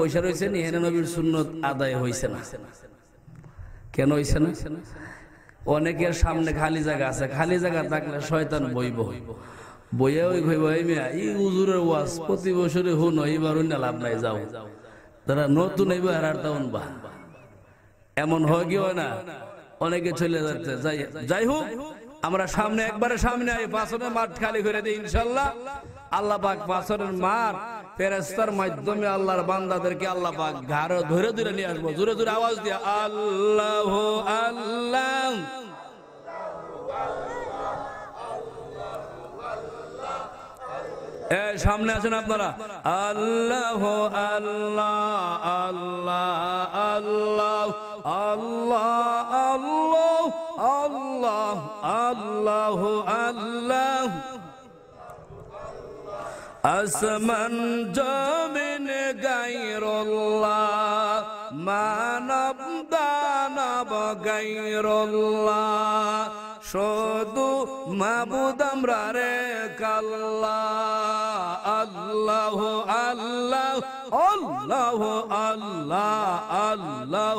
বৈশা রয়েছেন নবীর সুন্নত আদায় হয়েছে না কেন হয়েছে না অনেকের সামনে খালি জায়গা আছে খালি জায়গা থাকলে শয়তান বইব বইয়া ওই উজুরের ওয়াজ প্রতি বছরে হুন এইবার লাভ নাই যাও তারা নতুন এইবার আর বা এমন হয় কি হয় না অনেকে চলে যাচ্ছে যাই যাই হোক আমরা সামনে একবারে সামনে আই পাঁচনের মাঠ খালি করে দিই ইনশাল্লাহ আল্লাহ পাক পাঁচনের মাঠ ফেরস্তার মাধ্যমে আল্লাহর বান্দাদেরকে আল্লাহ পাক ঘাড়ে ধরে ধরে নিয়ে আসবো জোরে জোরে আওয়াজ দিয়ে আল্লাহ আল্লাহ সামনে আছেন আপনারা আল্লাহ আল্লাহ আল্লাহ আল্লাহ আল্লাহ আল্লাহ আল্লাহ আল্লাহ আল্লাহ আসমান জমিন গাইরল্লাহ মানব দানব গাইরল্লাহ শুধু মাবুদ আমরা রে কাল্লাহ আল্লাহ আল্লাহ আল্লাহ আল্লাহ আল্লাহ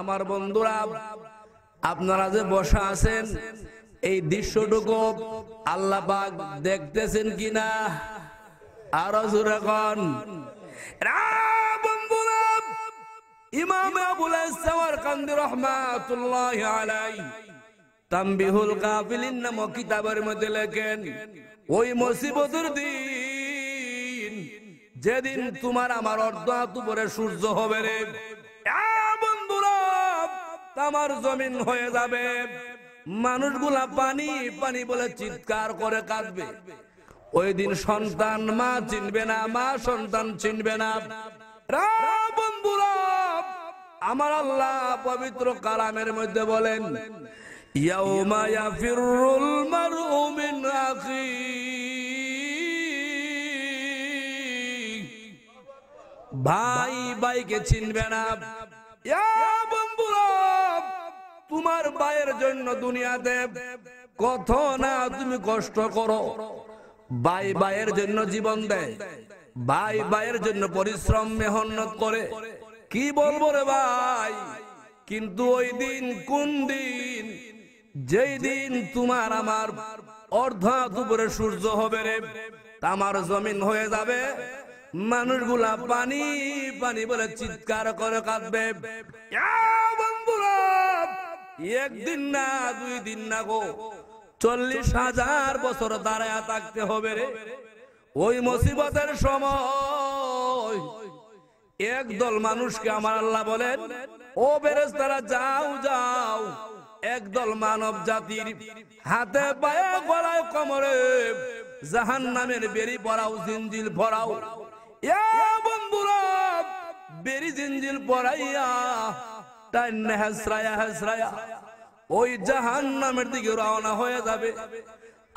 আমার বন্ধুরা আপনারা যে বসা আছেন এই দৃশ্যটুকু আল্লাহ দেখতেছেন কিনা আরো জোরে কন ইমাম কাফিলিন নামক কিতাবের মধ্যে লেখেন ওই মুসিবতের দিন যেদিন তোমার আমার অর্ধ উপরে সূর্য হবে রে বন্ধুরা আমার জমিন হয়ে যাবে মানুষগুলা পানি পানি বলে চিৎকার করে কাঁদবে ওই দিন সন্তান মা চিনবে না মা সন্তান চিনবে না বন্ধুরা আমার আল্লাহ পবিত্র কালামের মধ্যে বলেন ইয়াও ইয়াফিরুল মারউ মিন আখি ভাই ভাইকে চিনবে না তোমার ভাইয়ের জন্য দুনিয়াতে কত না তুমি কষ্ট করো ভাই ভাইয়ের জন্য জীবন দেয় ভাই ভাইয়ের জন্য পরিশ্রম মেহনত করে কি বলবো রে ভাই কিন্তু ওই দিন কোন দিন যেই দিন তোমার আমার অর্ধ দুপুরে সূর্য হবে রে তামার জমিন হয়ে যাবে মানুষগুলা পানি পানি বলে চিৎকার করে কাঁদবে একদিন না দুই দিন না গো চল্লিশ হাজার বছর দাঁড়ায় থাকতে হবে রে ওই মুসিবতের সময় একদল মানুষকে আমার আল্লাহ বলেন ও বেরেস তারা যাও যাও একদল মানব জাতির হাতে পায়ে গলায় কমরে জাহান নামের বেরি পড়াও জিঞ্জিল ভরাও ওই জাহান নামের দিকে রওনা হয়ে যাবে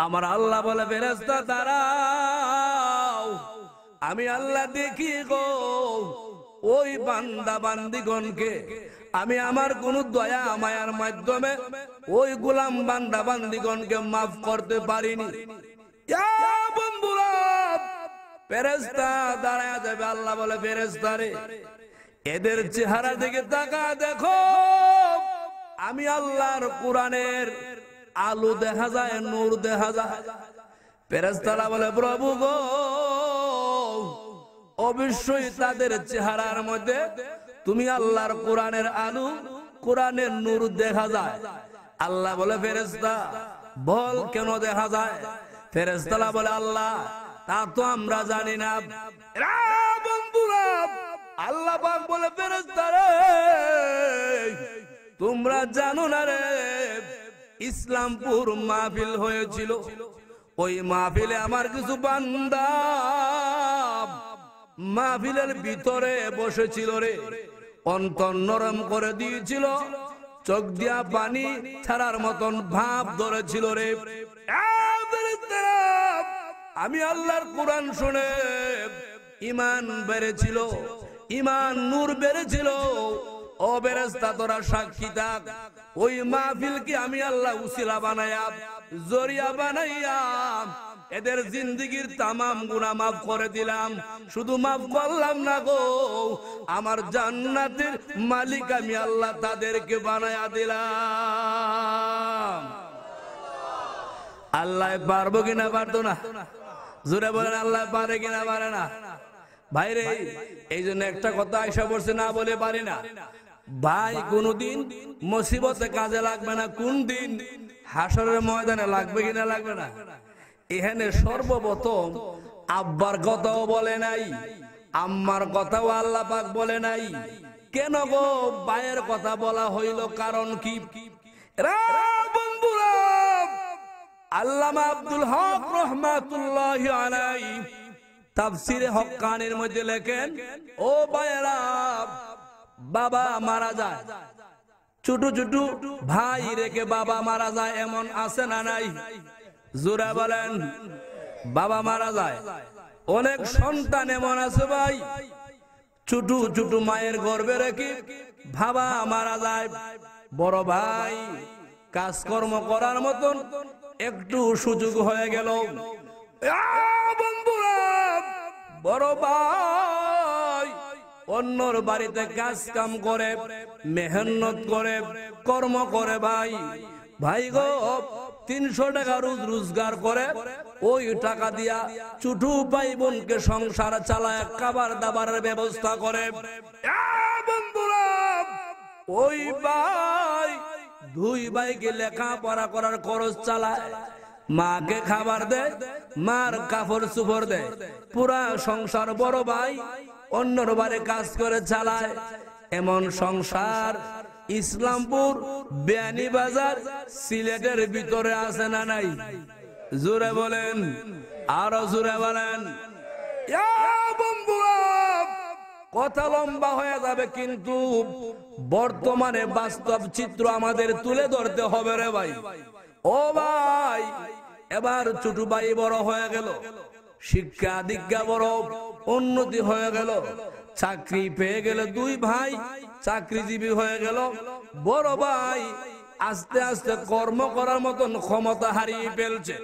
আমার আল্লাহ বলে বেরেস্তা দাঁড়াও আমি আল্লাহ দেখি গো ওই বান্দা বান্দিগণকে আমি আমার কোন দয়া মায়ার মাধ্যমে ওই গোলাম বান্দা বান্দিগণকে মাফ করতে পারিনি বন্ধুরা দাঁড়ায় যাবে আল্লাহ বলে ফেরেস্তারে এদের চেহারা দিকে তাকা দেখো আমি আল্লাহর কোরআনের আলু দেখা যায় নূর দেখা যায় পেরেস্তারা বলে প্রভু গো অবশ্যই তাদের চেহারার মধ্যে তুমি আল্লাহর কোরআনের আলু কোরআনের নূর দেখা যায় আল্লাহ বলে ফেরেস্তা বল কেন দেখা যায় ফেরেস্তালা বলে আল্লাহ তা তো আমরা জানি না আল্লাহ বলে ফেরেস্তারে তোমরা জানো না রে ইসলামপুর মাহফিল হয়েছিল ওই মাহফিলে আমার কিছু বান্দা মাহফিলের ভিতরে বসেছিল রে অন্তর নরম করে দিয়েছিল চোখ দিয়া পানি ছাড়ার মতন ভাব ধরেছিল রে আমি আল্লাহর কোরআন শুনে ইমান বেড়েছিল ইমান নূর বেড়েছিল তামাম করে দিলাম শুধু মাফ করলাম না গো আমার জান্নাতের মালিক আমি আল্লাহ তাদেরকে বানায়া দিলাম আল্লাহ পারবো কিনা পারতো না জোরে বলেন আল্লাহ পারে কিনা পারে না ভাইরে এই জন্য একটা কথা আয়সা পড়ছে না বলে পারি না ভাই কোনদিন মুসিবতে কাজে লাগবে না কোন দিন হাসরের ময়দানে লাগবে কিনা লাগবে না এখানে সর্বপ্রথম আব্বার কথাও বলে নাই আম্মার কথাও আল্লাহ পাক বলে নাই কেন গো ভাইয়ের কথা বলা হইল কারণ কি রা আল্লামা আব্দুল হক রহমাতুল্লাহ আলাই তাফসিরে হকানের মধ্যে লেখেন ও বায়রা বাবা মারা যায় ছোট ছোট ভাই রেখে বাবা মারা যায় এমন আছে না নাই জোরা বলেন বাবা মারা যায় অনেক সন্তান এমন আছে ভাই ছোট ছোট মায়ের গর্বে রেখে ভাবা মারা যায় বড় ভাই কাজকর্ম করার মতন একটু সুযোগ হয়ে গেল বন্ধুরা বড় ভাই অন্যর বাড়িতে কাজ কাম করে মেহনত করে কর্ম করে ভাই ভাই গো তিনশো টাকা রোজ রোজগার করে ওই টাকা দিয়া চুটু ভাই বোনকে সংসার চালায় খাবার দাবারের ব্যবস্থা করে বন্ধুরা ওই ভাই দুই ভাইকে লেখা পড়া করার খরচ চালায় মাকে খাবার দে মার কাপড় সুপর দে পুরা সংসার বড় ভাই অন্যর বারে কাজ করে চালায় এমন সংসার ইসলামপুর বাজার সিলেটের ভিতরে আছে না নাই জোরে বলেন আরো জোরে বলেন কথা লম্বা হয়ে যাবে কিন্তু বর্তমানে বাস্তব চিত্র আমাদের তুলে ধরতে হবে রে ভাই ও ভাই এবার ছোট ভাই বড় হয়ে গেল শিক্ষা দীক্ষা বড় উন্নতি হয়ে গেল চাকরি পেয়ে গেল দুই ভাই চাকরিজীবী হয়ে গেল বড় ভাই আস্তে আস্তে কর্ম করার মতন ক্ষমতা হারিয়ে ফেলছে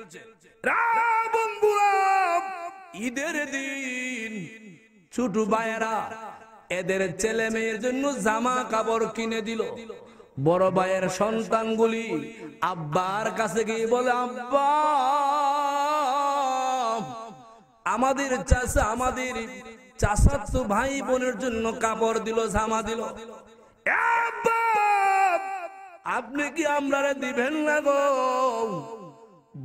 ঈদের দিন ছোট ভাইয়েরা এদের ছেলে মেয়ের জন্য জামা কাপড় কিনে দিল বড় ভাইয়ের সন্তানগুলি আব্বার কাছে গিয়ে বলে আব্বা আমাদের চাষা আমাদের চাষা তো ভাই বোনের জন্য কাপড় দিল জামা দিল আপনি কি আমরা দিবেন না গো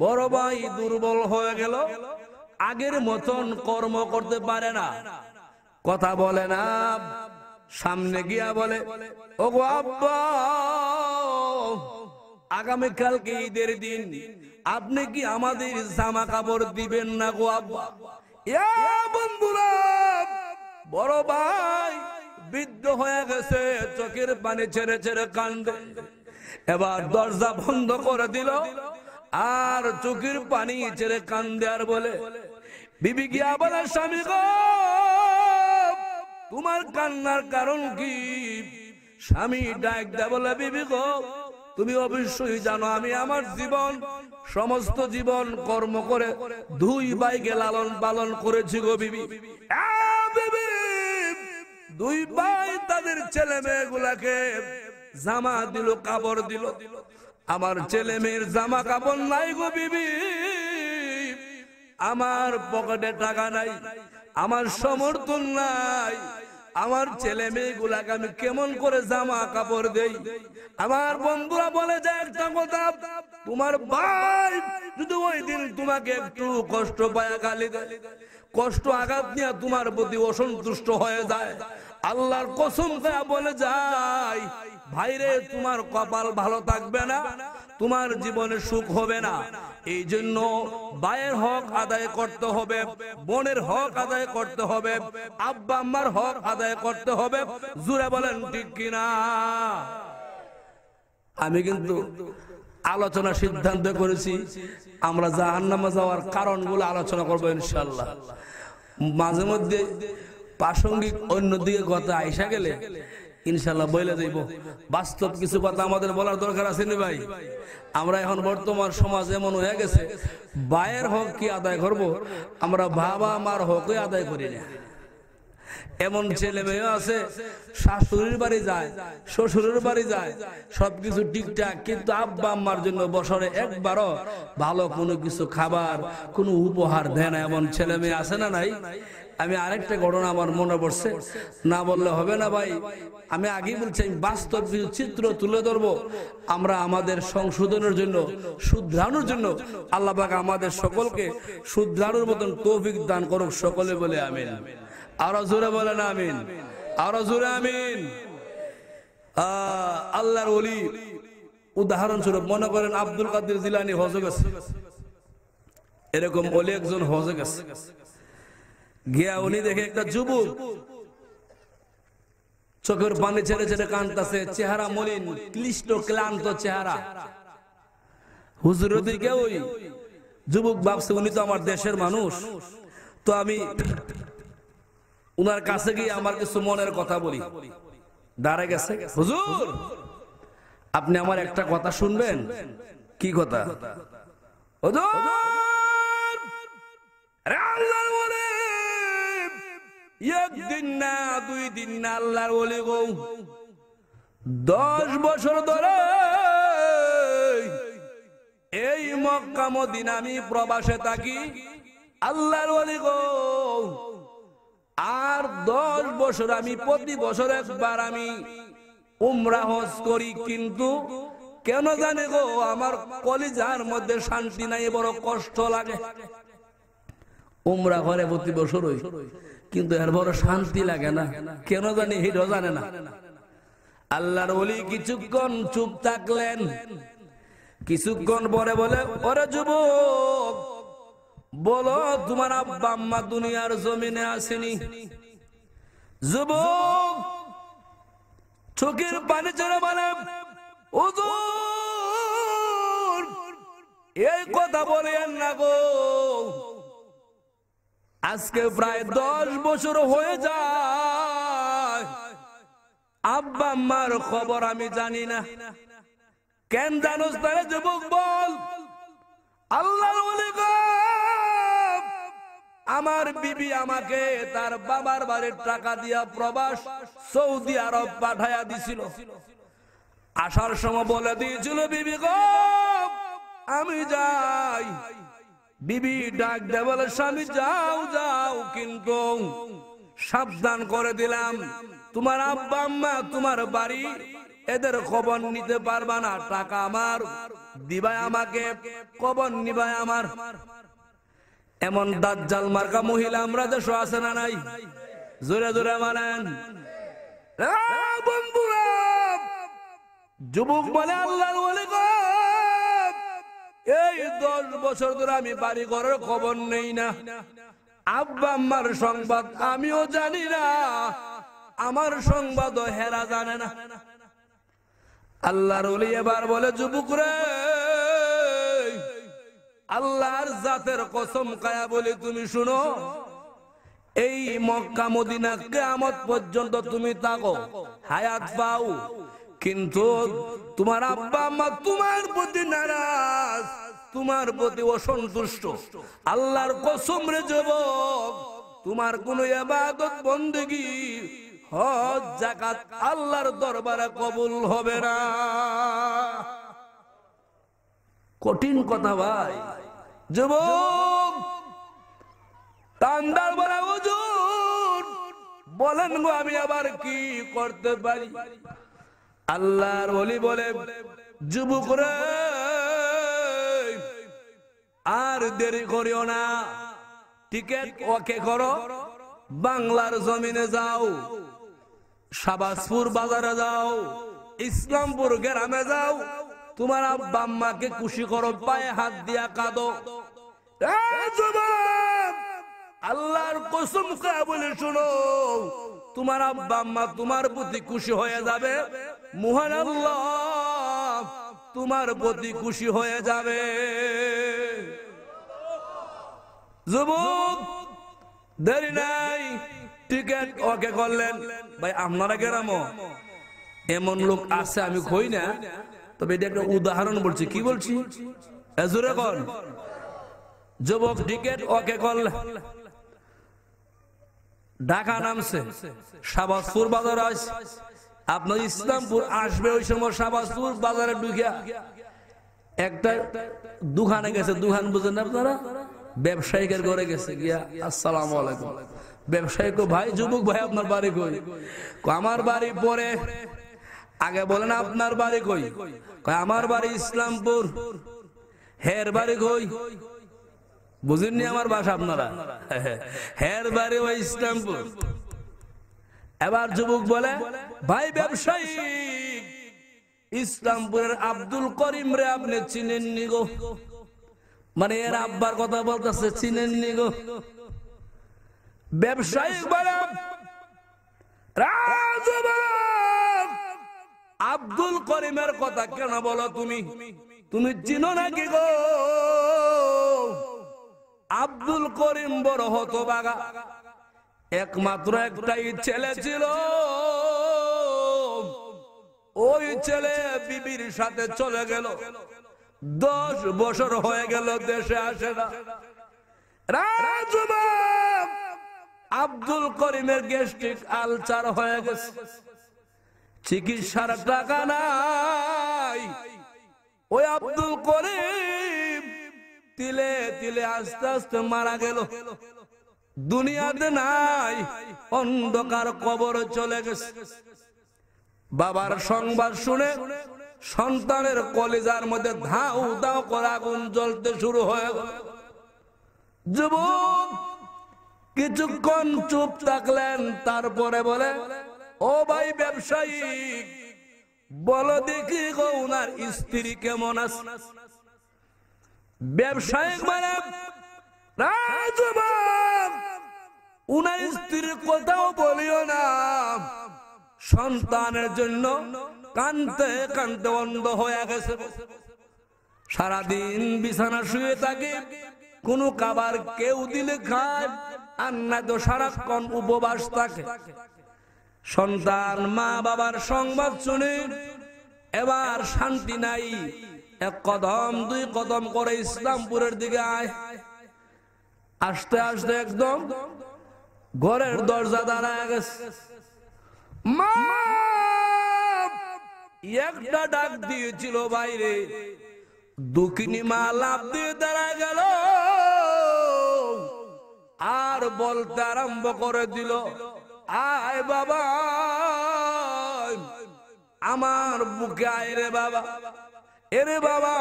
বড় ভাই দুর্বল হয়ে গেল আগের মতন কর্ম করতে পারে না কথা বলে না সামনে গিয়া বলে ও গো আব্বা আগামীকালকে ঈদের দিন আপনি কি আমাদের জামা কাপড় দিবেন না গো বন্ধুরা বড় ভাই বৃদ্ধ হয়ে গেছে চোখের পানি ছেড়ে ছেড়ে কান্দে এবার দরজা বন্ধ করে দিল আর চোখের পানি ছেড়ে কান্দে আর বলে বিবি গিয়া বলে স্বামী গো তোমার কান্নার কারণ কি স্বামী ডাক বলে বিবি গো তুমি অবশ্যই জানো আমি আমার জীবন সমস্ত জীবন কর্ম করে দুই বাইকে লালন পালন করেছি গো বিবি হ্যাঁ, দুই ভাই তাদের ছেলে মেয়ে জামা দিল কাপড় দিল আমার ছেলে মেয়ের জামা কাপড় নাই গো বিবি আমার পকেটে টাকা নাই আমার সমর্থন নাই আমার ছেলে মেয়ে গুলাকে আমি কেমন করে জামা কাপড় দেই আমার বন্ধুরা বলে যে একটা কথা তোমার ভাই যদি ওই দিন তোমাকে একটু কষ্ট পায় গালি কষ্ট আঘাত নিয়ে তোমার প্রতি অসন্তুষ্ট হয়ে যায় আল্লাহর কসম কয়া বলে যায় ভাইরে তোমার কপাল ভালো থাকবে না তোমার জীবনে সুখ হবে না এই জন্য বায়ের হক আদায় করতে হবে বোনের হক আদায় করতে হবে আব্বা আম্মার হক আদায় করতে হবে জুড়ে বলেন ঠিক কিনা আমি কিন্তু আলোচনা সিদ্ধান্ত করেছি আমরা জাহান্নামে যাওয়ার কারণগুলো আলোচনা করবো ইনশাল্লাহ মাঝে মধ্যে প্রাসঙ্গিক অন্যদিকে কথা আইসা গেলে ইনশাল্লাহ বইলে যাইব বাস্তব কিছু কথা আমাদের বলার দরকার আছে নি ভাই আমরা এখন বর্তমান সমাজ এমন হয়ে গেছে বায়ের হক কি আদায় করব আমরা বাবা মার হকই আদায় করি না এমন ছেলে মেয়ে আছে শাশুড়ির বাড়ি যায় শ্বশুরের বাড়ি যায় সবকিছু ঠিকঠাক কিন্তু আব্বা আম্মার জন্য বছরে একবারও ভালো কোনো কিছু খাবার কোনো উপহার দেয় না এমন ছেলে মেয়ে আছে না নাই আমি আরেকটা ঘটনা আমার মনে পড়ছে না বললে হবে না ভাই আমি আগেই বলছি আমি বাস্তব কিছু চিত্র তুলে ধরবো আমরা আমাদের সংশোধনের জন্য শুদ্ধানোর জন্য আল্লাহবাক আমাদের সকলকে শুদ্ধানোর মতন তৌফিক দান করুক সকলে বলে আমিন আরো জোরে বলেন আমিন আরো জোরে আমিন আল্লাহর অলি উদাহরণস্বরূপ মনে করেন আব্দুল কাদের জিলানি হজে গেছে এরকম বলে একজন হজে গেছে গিয়া উনি দেখে একটা যুবক চোখের পানি ছেড়ে ছেড়ে কানতেছে চেহারা মলিন ক্লিষ্ট ক্লান্ত চেহারা হুজুর দিকে ওই যুবক ভাবছে উনি তো আমার দেশের মানুষ তো আমি উনার কাছে গিয়ে আমার কিছু মনের কথা বলি দাঁড়া গেছে হুজুর আপনি আমার একটা কথা শুনবেন কি কথা হুজুর রে আল্লাহর বলে একদিন না দুই দিন না আল্লাহর বলি গো দশ বছর ধরে এই মক্কা মদিন আমি প্রবাসে থাকি আল্লাহর বলি গো আর দশ বছর আমি প্রতি বছর একবার আমি উমরা হজ করি কিন্তু কেন জানে গো আমার কলিজার মধ্যে শান্তি নাই বড় কষ্ট লাগে উমরা ঘরে প্রতি বছর কিন্তু এর বড় শান্তি লাগে না কেন জানি হিরো জানে না আল্লাহর ওলি কিছুক্ষণ চুপ থাকলেন কিছুক্ষণ পরে বলে ওরে যুবক বলো তোমার আব্বা আম্মা দুনিয়ার জমিনে আসেনি যুবক চোখের পানি চড়ে বলে এই কথা বলেন না গো আজকে প্রায় দশ বছর হয়ে যায় আব্বা মার খবর আমি জানি না কেন জানোস তারা যুবক বল আল্লাহ আমার বিবি আমাকে তার বাবার বাড়ির টাকা দিয়া প্রবাস সৌদি আরব পাঠাইয়া দিছিল আসার সময় বলে দিয়েছিল বিবি গো আমি যাই বিবি ডাক দে বলে স্বামী যাও যাও কিন্তু সাবধান করে দিলাম তোমার আব্বা আম্মা তোমার বাড়ি এদের খবর নিতে পারবা না টাকা আমার দিবাই আমাকে খবর নিবাই আমার এমন দাজ্জাল মার্কা মহিলা আমরা দেশ আছে না নাই জোরে জোরে মানেন বন্ধুরা যুবক বলে আল্লাহ বলে গো এই দশ বছর ধরে আমি বাড়ি ঘরের খবর নেই না আব্বা আমার সংবাদ আমিও জানি না আমার সংবাদ হেরা জানে না আল্লাহর উলি এবার বলে যুবক রে আল্লাহর জাতের কসম কায়া বলে তুমি শুনো এই মক্কা মদিনা কেমত পর্যন্ত তুমি থাকো হায়াত পাও কিন্তু তোমার আব্বা আম্মা তোমার প্রতি নারাজ তোমার প্রতি অসন্তুষ্ট আল্লাহর কসম রে যুবক তোমার কোন ইবাদত বন্দেগি হজ জাকাত আল্লাহর দরবারে কবুল হবে না কঠিন কথা ভাই যুবক কান্দার বলা বলেন গো আমি আবার কি করতে পারি আল্লাহর বলি বলে যুবকরা আর দেরি করিও না টিকেট ওকে করো বাংলার জমিনে যাও সাবাসপুর বাজারে যাও ইসলামপুর গ্রামে যাও তোমার আব্বা আম্মাকে খুশি করো পায়ে হাত দিয়া কাঁদো আল্লাহর কসম বলে শুনো তোমার আব্বা আম্মা তোমার প্রতি খুশি হয়ে যাবে মহান তোমার প্রতি খুশি হয়ে যাবে যুবক দেরি নাই টিকেট ওকে করলেন ভাই আপনারা কেরাম এমন লোক আছে আমি খই না তবে এটা একটা উদাহরণ বলছি কি বলছি এজুরে কর যুবক টিকেট ওকে করলেন ঢাকা নামছে সাবাসপুর বাজার আছে আপনার ইসলামপুর আসবে ওই সময় শাহবাজপুর বাজারে ঢুকিয়া একটা দুখানে গেছে দুখান বুঝেন আপনারা ব্যবসায়িকের ঘরে গেছে গিয়া আসসালাম আলাইকুম ব্যবসায়িক ভাই যুবক ভাই আপনার বাড়ি কই আমার বাড়ি পরে আগে বলেন আপনার বাড়ি কই আমার বাড়ি ইসলামপুর হের বাড়ি কই বুঝেননি আমার বাসা আপনারা হের বাড়ি ওই ইসলামপুর এবার যুবক বলে ভাই ব্যবসায়ী ইসলামপুরের আব্দুল করিম রে আপনি চিনেন নি গো মানে এর আব্বার কথা বলতেছে চিনেন গো ব্যবসায়ী বলে আব্দুল করিমের কথা কেন বলো তুমি তুমি চিন নাকি গো আব্দুল করিম বড় হতো বাগা একমাত্র একটাই ছেলে ছিল ওই ছেলে বিবির সাথে চলে গেল দশ বছর হয়ে গেল দেশে আসে না আব্দুল করিমের গ্যাস্ট্রিক আলচার হয়ে গেছে চিকিৎসার টাকা নাই ওই আব্দুল করিম তিলে তিলে আস্তে আস্তে মারা গেল দুনিয়াতে নাই অন্ধকার কবর চলে গেছে বাবার সংবাদ শুনে সন্তানের কলেজার মধ্যে ধাউ দাও করা আগুন জ্বলতে শুরু হয়ে গেল যুবক কিছুক্ষণ চুপ থাকলেন তারপরে বলে ও ভাই ব্যবসায়ী বলো দেখি গো উনার স্ত্রী কেমন আছে ব্যবসায়িক মানে উনার স্ত্রীর কথাও বলিও না সন্তানের জন্য কানতে কানতে হয়ে গেছে সারাদিন বিছানা শুয়ে থাকে কোনো কাবার কেউ দিলে খায় আর না তো সারাক্ষণ উপবাস থাকে সন্তান মা বাবার সংবাদ শুনে এবার শান্তি নাই এক কদম দুই কদম করে ইসলামপুরের দিকে আয় আসতে আসতে একদম ঘরের দরজা দাঁড়ায় গেছে একটা ডাক দিয়েছিল বাইরে দুকিনি মা লাভ দিয়ে দাঁড়ায় গেল আর বলতে আরম্ভ করে দিল আয় বাবা আমার বুকে আয় রে বাবা এরে বাবা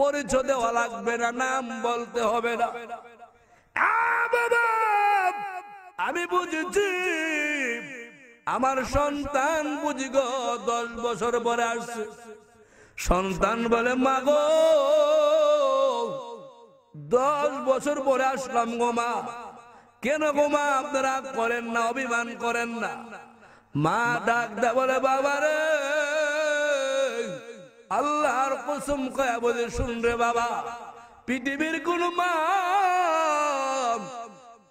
পরিচয় দেওয়া লাগবে না নাম বলতে হবে না আমি বুঝেছি আমার সন্তান বুঝি গো দশ বছর পরে আসছে সন্তান বলে মা গো দশ বছর পরে আসলাম গো মা কেন গো মা আপনারা করেন না অভিমান করেন না মা ডাক দে বলে বাবা রে আল্লাহর কুসুম কয়া বলে শুন রে বাবা পৃথিবীর কোন মা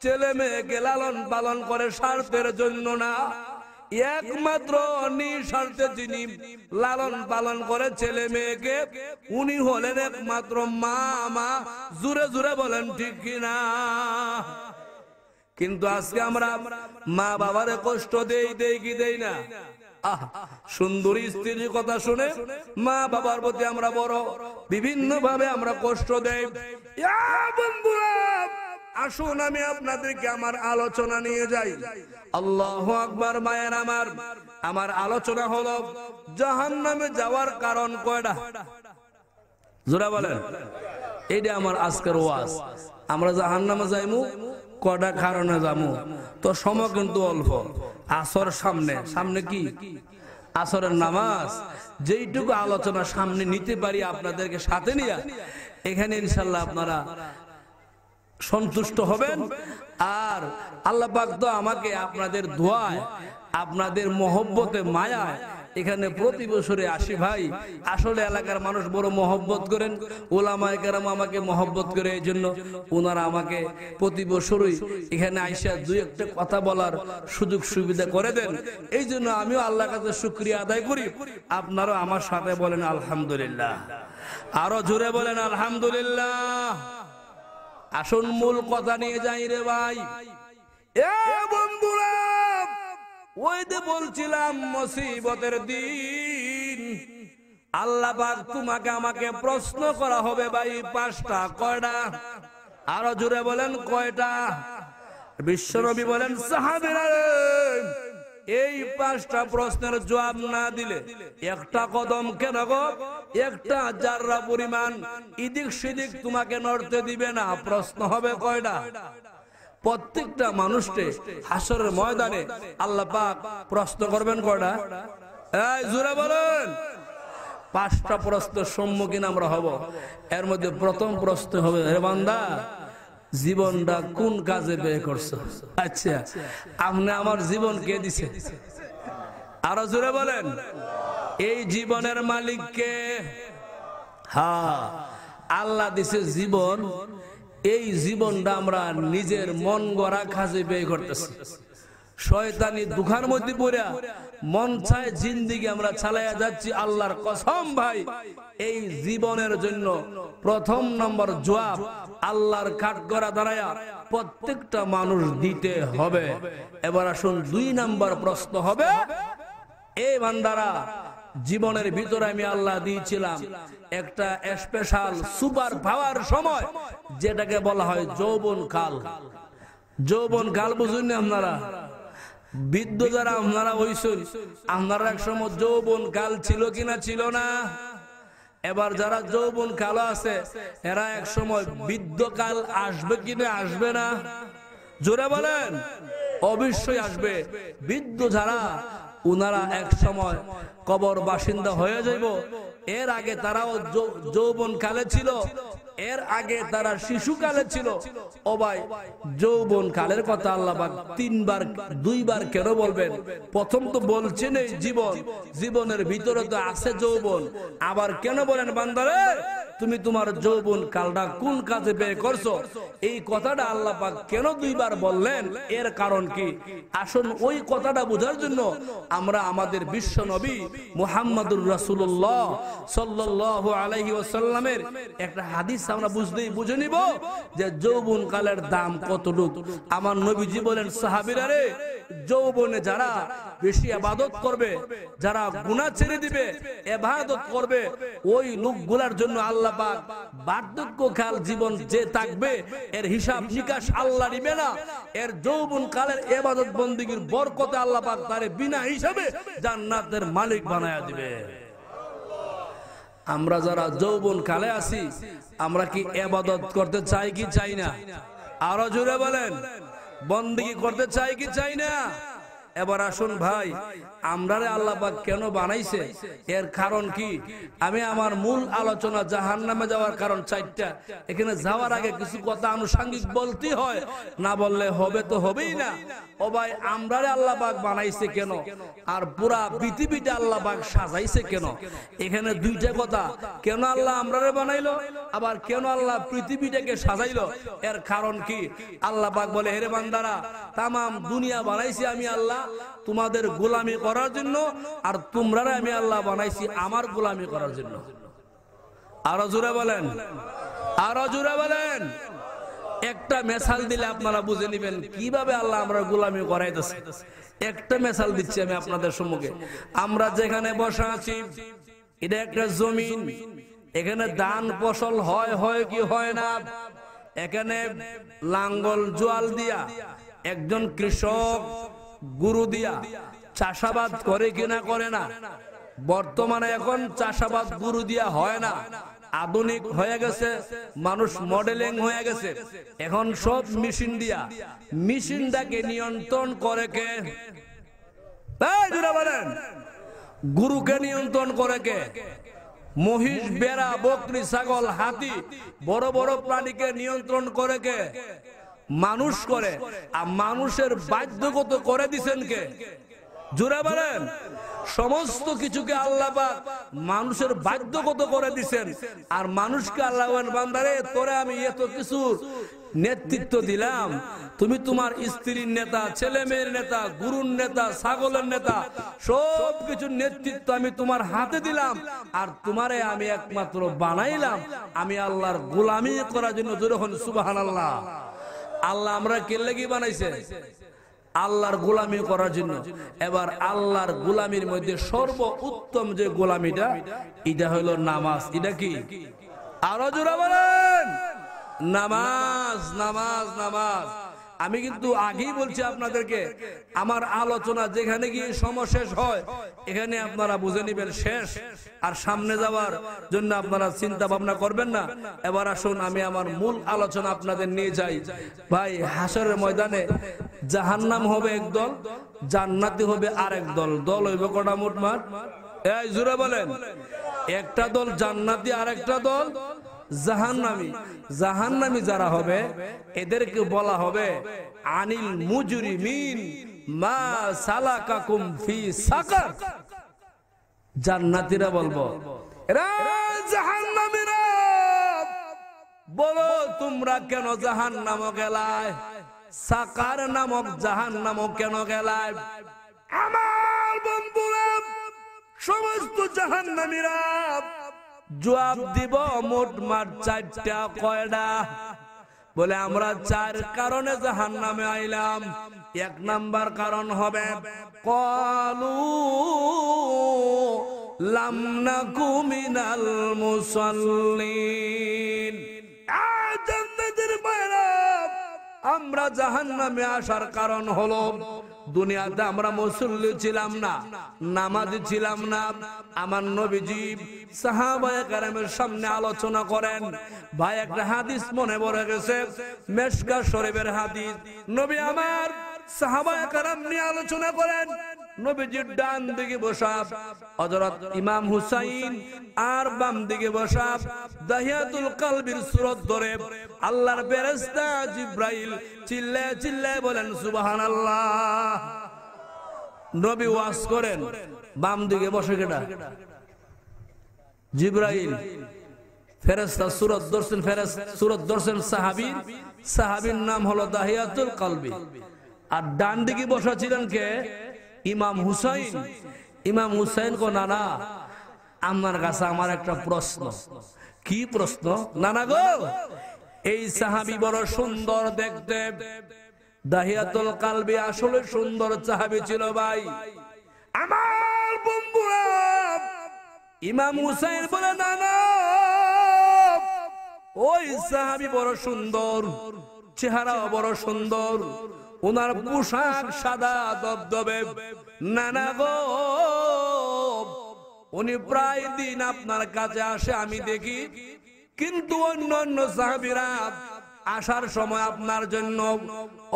ছেলে মেয়েকে লালন পালন করে স্বার্থের জন্য না একমাত্র নিঃস্বার্থে যিনি লালন পালন করে ছেলে মেয়েকে উনি হলেন একমাত্র মা মা জুড়ে জুড়ে বলেন ঠিক কিনা কিন্তু আজকে আমরা মা বাবারে কষ্ট দেই দেই কি দেই না সুন্দরী স্ত্রীর কথা শুনে মা বাবার প্রতি আমরা বড় বিভিন্ন ভাবে আমরা কষ্ট দেই বন্ধুরা আসুন আমি আপনাদেরকে আমার আলোচনা নিয়ে যাই আল্লাহ আকবর মায়ের আমার আমার আলোচনা হলো জাহান নামে যাওয়ার কারণ কয়টা জোরা বলেন এটা আমার আজকের ওয়াজ আমরা জাহান নামে যাইমু কটা কারণে যাবো তো সময় কিন্তু অল্প আসর সামনে সামনে কি আসরের নামাজ যেইটুকু আলোচনা সামনে নিতে পারি আপনাদেরকে সাথে নিয়ে এখানে ইনশাল্লাহ আপনারা সন্তুষ্ট হবেন আর আল্লাহ তো আমাকে আপনাদের দোয়ায় আপনাদের মহব্বতে মায়ায় এখানে প্রতি বছরে আসি ভাই আসলে এলাকার মানুষ বড় মহব্বত করেন ওলামায় কারাম আমাকে মহব্বত করে এই জন্য ওনারা আমাকে প্রতি বছরই এখানে আইসা দুই একটা কথা বলার সুযোগ সুবিধা করে দেন এই জন্য আমিও আল্লাহ কাছে শুক্রিয়া আদায় করি আপনারও আমার সাথে বলেন আলহামদুলিল্লাহ আরো জোরে বলেন আলহামদুলিল্লাহ আসুন মূল কথা নিয়ে যাই রে ভাই এ বন্ধুরা ওই যে বলছিলাম মুসিবতের দিন আল্লাহ পাক তোমাকে আমাকে প্রশ্ন করা হবে ভাই পাঁচটা কয়টা আরো জুড়ে বলেন কয়টা বিশ্বনবী বলেন সাহাবিরা এই পাঁচটা প্রশ্নের জবাব না দিলে একটা কদম কেন গো একটা যাররা পরিমাণ ইদিক সিদিক তোমাকে নড়তে দিবে না প্রশ্ন হবে কয়টা প্রত্যেকটা মানুষকে হাসরের ময়দানে আল্লাহ পাক প্রশ্ন করবেন কয়টা এই জোরে বলেন পাঁচটা প্রশ্নের সম্মুখীন আমরা হব এর মধ্যে প্রথম প্রশ্ন হবে রে বান্দা জীবনটা কোন কাজে ব্যয় করছো আচ্ছা আপনি আমার জীবন কে দিছে আরো জোরে বলেন এই জীবনের মালিককে হা আল্লাহ দিছে জীবন এই জীবনটা আমরা নিজের মন গড়া কাজে ব্যয় করতেছি শয়তানি দুখার মধ্যে পড়া মন চায় জিন্দিগি আমরা চালাইয়া যাচ্ছি আল্লাহর কসম ভাই এই জীবনের জন্য প্রথম নম্বর জবাব আল্লাহর কাঠ করা দাঁড়ায় প্রত্যেকটা মানুষ দিতে হবে এবার আসুন দুই নম্বর প্রশ্ন হবে এই বান্দারা জীবনের ভিতরে আমি আল্লাহ দিয়েছিলাম একটা স্পেশাল সুপার পাওয়ার সময় যেটাকে বলা হয় যৌবন কাল যৌবন কাল বুঝুন আপনারা বৃদ্ধ যারা আপনারা হইছেন আপনারা এক সময় যৌবন কাল ছিল কিনা ছিল না এবার যারা যৌবন কাল আছে এরা এক সময় বৃদ্ধকাল আসবে কিনা আসবে না জোরে বলেন অবশ্যই আসবে বৃদ্ধ যারা উনারা এক সময় কবর বাসিন্দা হয়ে যাইব এর আগে তারাও যৌবন কালে ছিল এর আগে তারা শিশুকালে ছিল অবাই যৌবন কালের কথা আল্লাহ তিনবার দুইবার কেন বলবেন প্রথম তো বলছেন এই জীবন জীবনের ভিতরে তো আছে যৌবন আবার কেন বলেন বান্দারে তুমি তোমার যৌবন কালটা কোন কাজে ব্যয় করছো এই কথাটা আল্লাহ কেন দুইবার বললেন এর কারণ কি আসুন ওই কথাটা বোঝার জন্য আমরা আমাদের বিশ্ব নবী মুহাম্মদুর রাসুল্লাহ সাল্লাহ আলহিমের একটা হাদিস আচ্ছা, আমরা বুঝতেই বুঝে নিব যে যৌবন কালের দাম কতটুক আমার নবীজি বলেন সাহাবিরা রে যৌবনে যারা বেশি আবাদত করবে যারা গুণা ছেড়ে দিবে এবাদত করবে ওই লোকগুলার জন্য আল্লাহ বার্ধক্য বার্ধক্যকাল জীবন যে থাকবে এর হিসাব নিকাশ আল্লাহ নিবে না এর যৌবন কালের এবাদত বন্দীগীর বরকতে আল্লাহ পাক তারে বিনা হিসাবে জান্নাতের মালিক বানায় দিবে আমরা যারা যৌবন কালে আছি আমরা কি এবাদত করতে চাই কি চাই না আরো জোরে বলেন বন্দী করতে চাই কি চাই না এবার আসুন ভাই আমরারে আল্লাপাক কেন বানাইছে এর কারণ কি আমি আমার মূল আলোচনা জাহান নামে যাওয়ার কারণ চারটা এখানে যাওয়ার আগে কিছু কথা আনুষাঙ্গিক বলতে হয় না বললে হবে তো হবেই না ও ভাই আমরারে আল্লাপাক বানাইছে কেন আর পুরা পৃথিবীটা আল্লাপাক সাজাইছে কেন এখানে দুইটা কথা কেন আল্লাহ আমরারে বানাইলো আবার কেন আল্লাহ পৃথিবীটাকে সাজাইলো এর কারণ কি আল্লাপাক বলে হেরে বান্দারা তাম দুনিয়া বানাইছি আমি আল্লাহ তোমাদের গোলামি করে করার জন্য আর তোমরা আমি আল্লাহ বানাইছি আমার গোলামি করার জন্য আরো জোরে বলেন আরো জোরে বলেন একটা মেশাল দিলে আপনারা বুঝে নিবেন কিভাবে আল্লাহ আমরা গোলামি করাইতেছে একটা মেশাল দিচ্ছি আমি আপনাদের সম্মুখে আমরা যেখানে বসা আছি এটা একটা জমিন এখানে দান ফসল হয় হয় কি হয় না এখানে লাঙ্গল জোয়াল দিয়া একজন কৃষক গুরু দিয়া চাষাবাদ করে কিনা করে না বর্তমানে এখন চাষাবাদ গুরু দিয়া হয় না আধুনিক হয়ে গেছে মানুষ মডেলিং হয়ে গেছে এখন সব মেশিন দিয়া মেশিনটাকে নিয়ন্ত্রণ করে কে বলেন গুরুকে নিয়ন্ত্রণ করে কে মহিষ বেড়া বকরি ছাগল হাতি বড় বড় প্রাণীকে নিয়ন্ত্রণ করে কে মানুষ করে আর মানুষের বাধ্যগত করে দিছেন কে জোরা বলেন সমস্ত কিছুকে আল্লাহ মানুষের বাধ্যগত করে দিছেন আর মানুষকে আল্লাহ বান্দারে তোরে আমি এত কিছু নেতৃত্ব দিলাম তুমি তোমার স্ত্রীর নেতা ছেলে মেয়ের নেতা গুরুর নেতা ছাগলের নেতা সব কিছুর নেতৃত্ব আমি তোমার হাতে দিলাম আর তোমারে আমি একমাত্র বানাইলাম আমি আল্লাহর গোলামি করার জন্য যখন সুবাহ আল্লাহ আল্লাহ আমরা কেলে কি বানাইছে আল্লাহর গোলামি করার জন্য এবার আল্লাহর গোলামির মধ্যে সর্ব উত্তম যে গোলামিটা এটা হলো নামাজ এটা কি আরো জোরা বলেন নামাজ নামাজ নামাজ আমি কিন্তু আগেই বলছি আপনাদেরকে আমার আলোচনা যেখানে গিয়ে সমশেষ হয় এখানে আপনারা বুঝে নিবেন শেষ আর সামনে যাওয়ার জন্য আপনারা চিন্তা ভাবনা করবেন না এবার আসুন আমি আমার মূল আলোচনা আপনাদের নিয়ে যাই ভাই হাসরের ময়দানে জাহান্নাম হবে একদল জান্নাতি হবে আরেক দল দল হইবে কটা মোটমাট এই জুড়ে বলেন একটা দল জান্নাতি আর একটা দল জাহান্নামি যারা হবে এদেরকে বলা হবে আনিল বলবো বলো তোমরা কেন জাহান নাম গেলায় সাকার নামক জাহান নাম কেন গেলায় আমার বন্ধুরা সমস্ত জাহান্নামীরা জবাব দিব মোট মার চারটা কয়ডা বলে আমরা চার কারণে জাহান নামে আইলাম এক নাম্বার কারণ হবে কলু লামনা কুমিনাল মুসল্লিন আমরা জাহান নামে আসার কারণ হলো দুনিয়াতে আমরা মুসল্লি ছিলাম না নামাজ ছিলাম না আমার নবীজি সাহাবায়ে কারামের সামনে আলোচনা করেন ভাই একটা হাদিস মনে পড়ে গেছে মেশকা শরীফের হাদিস নবী আমার সাহাবায়ে কারাম নিয়ে আলোচনা করেন নবীজির ডান দিকে বসাব হযরত ইমাম হুসাইন আর বাম দিকে বসাব দাহিয়াতুল কলবির সুরত ধরে আল্লাহর ফেরেশতা জিব্রাইল চিল্লায় চিল্লায় বলেন সুবহানাল্লাহ নবী ওয়াজ করেন বাম দিকে বসে কেটা জিব্রাইল ফেরেশতা সুরত দর্শন ফেরেস সুরত দর্শন সাহাবী সাহাবীর নাম হলো দাহিয়াতুল কলবি আর ডান দিকে বসা ছিলেন কে ইমাম হুসাইন ইমাম হুসাইন কো নানা আমার কাছে আমার একটা প্রশ্ন কি প্রশ্ন নানা গো এই সাহাবি বড় সুন্দর দেখতে দাহিয়াতুল কালবি আসলে সুন্দর সাহাবি ছিল ভাই আমার বন্ধুরা ইমাম হুসাইন বলে নানা ওই সাহাবি বড় সুন্দর চেহারাও বড় সুন্দর ওনার পোশাক সাদা দবদবে নানা গো উনি প্রায় দিন আপনার কাছে আসে আমি দেখি কিন্তু অন্য অন্য সাহাবিরা আসার সময় আপনার জন্য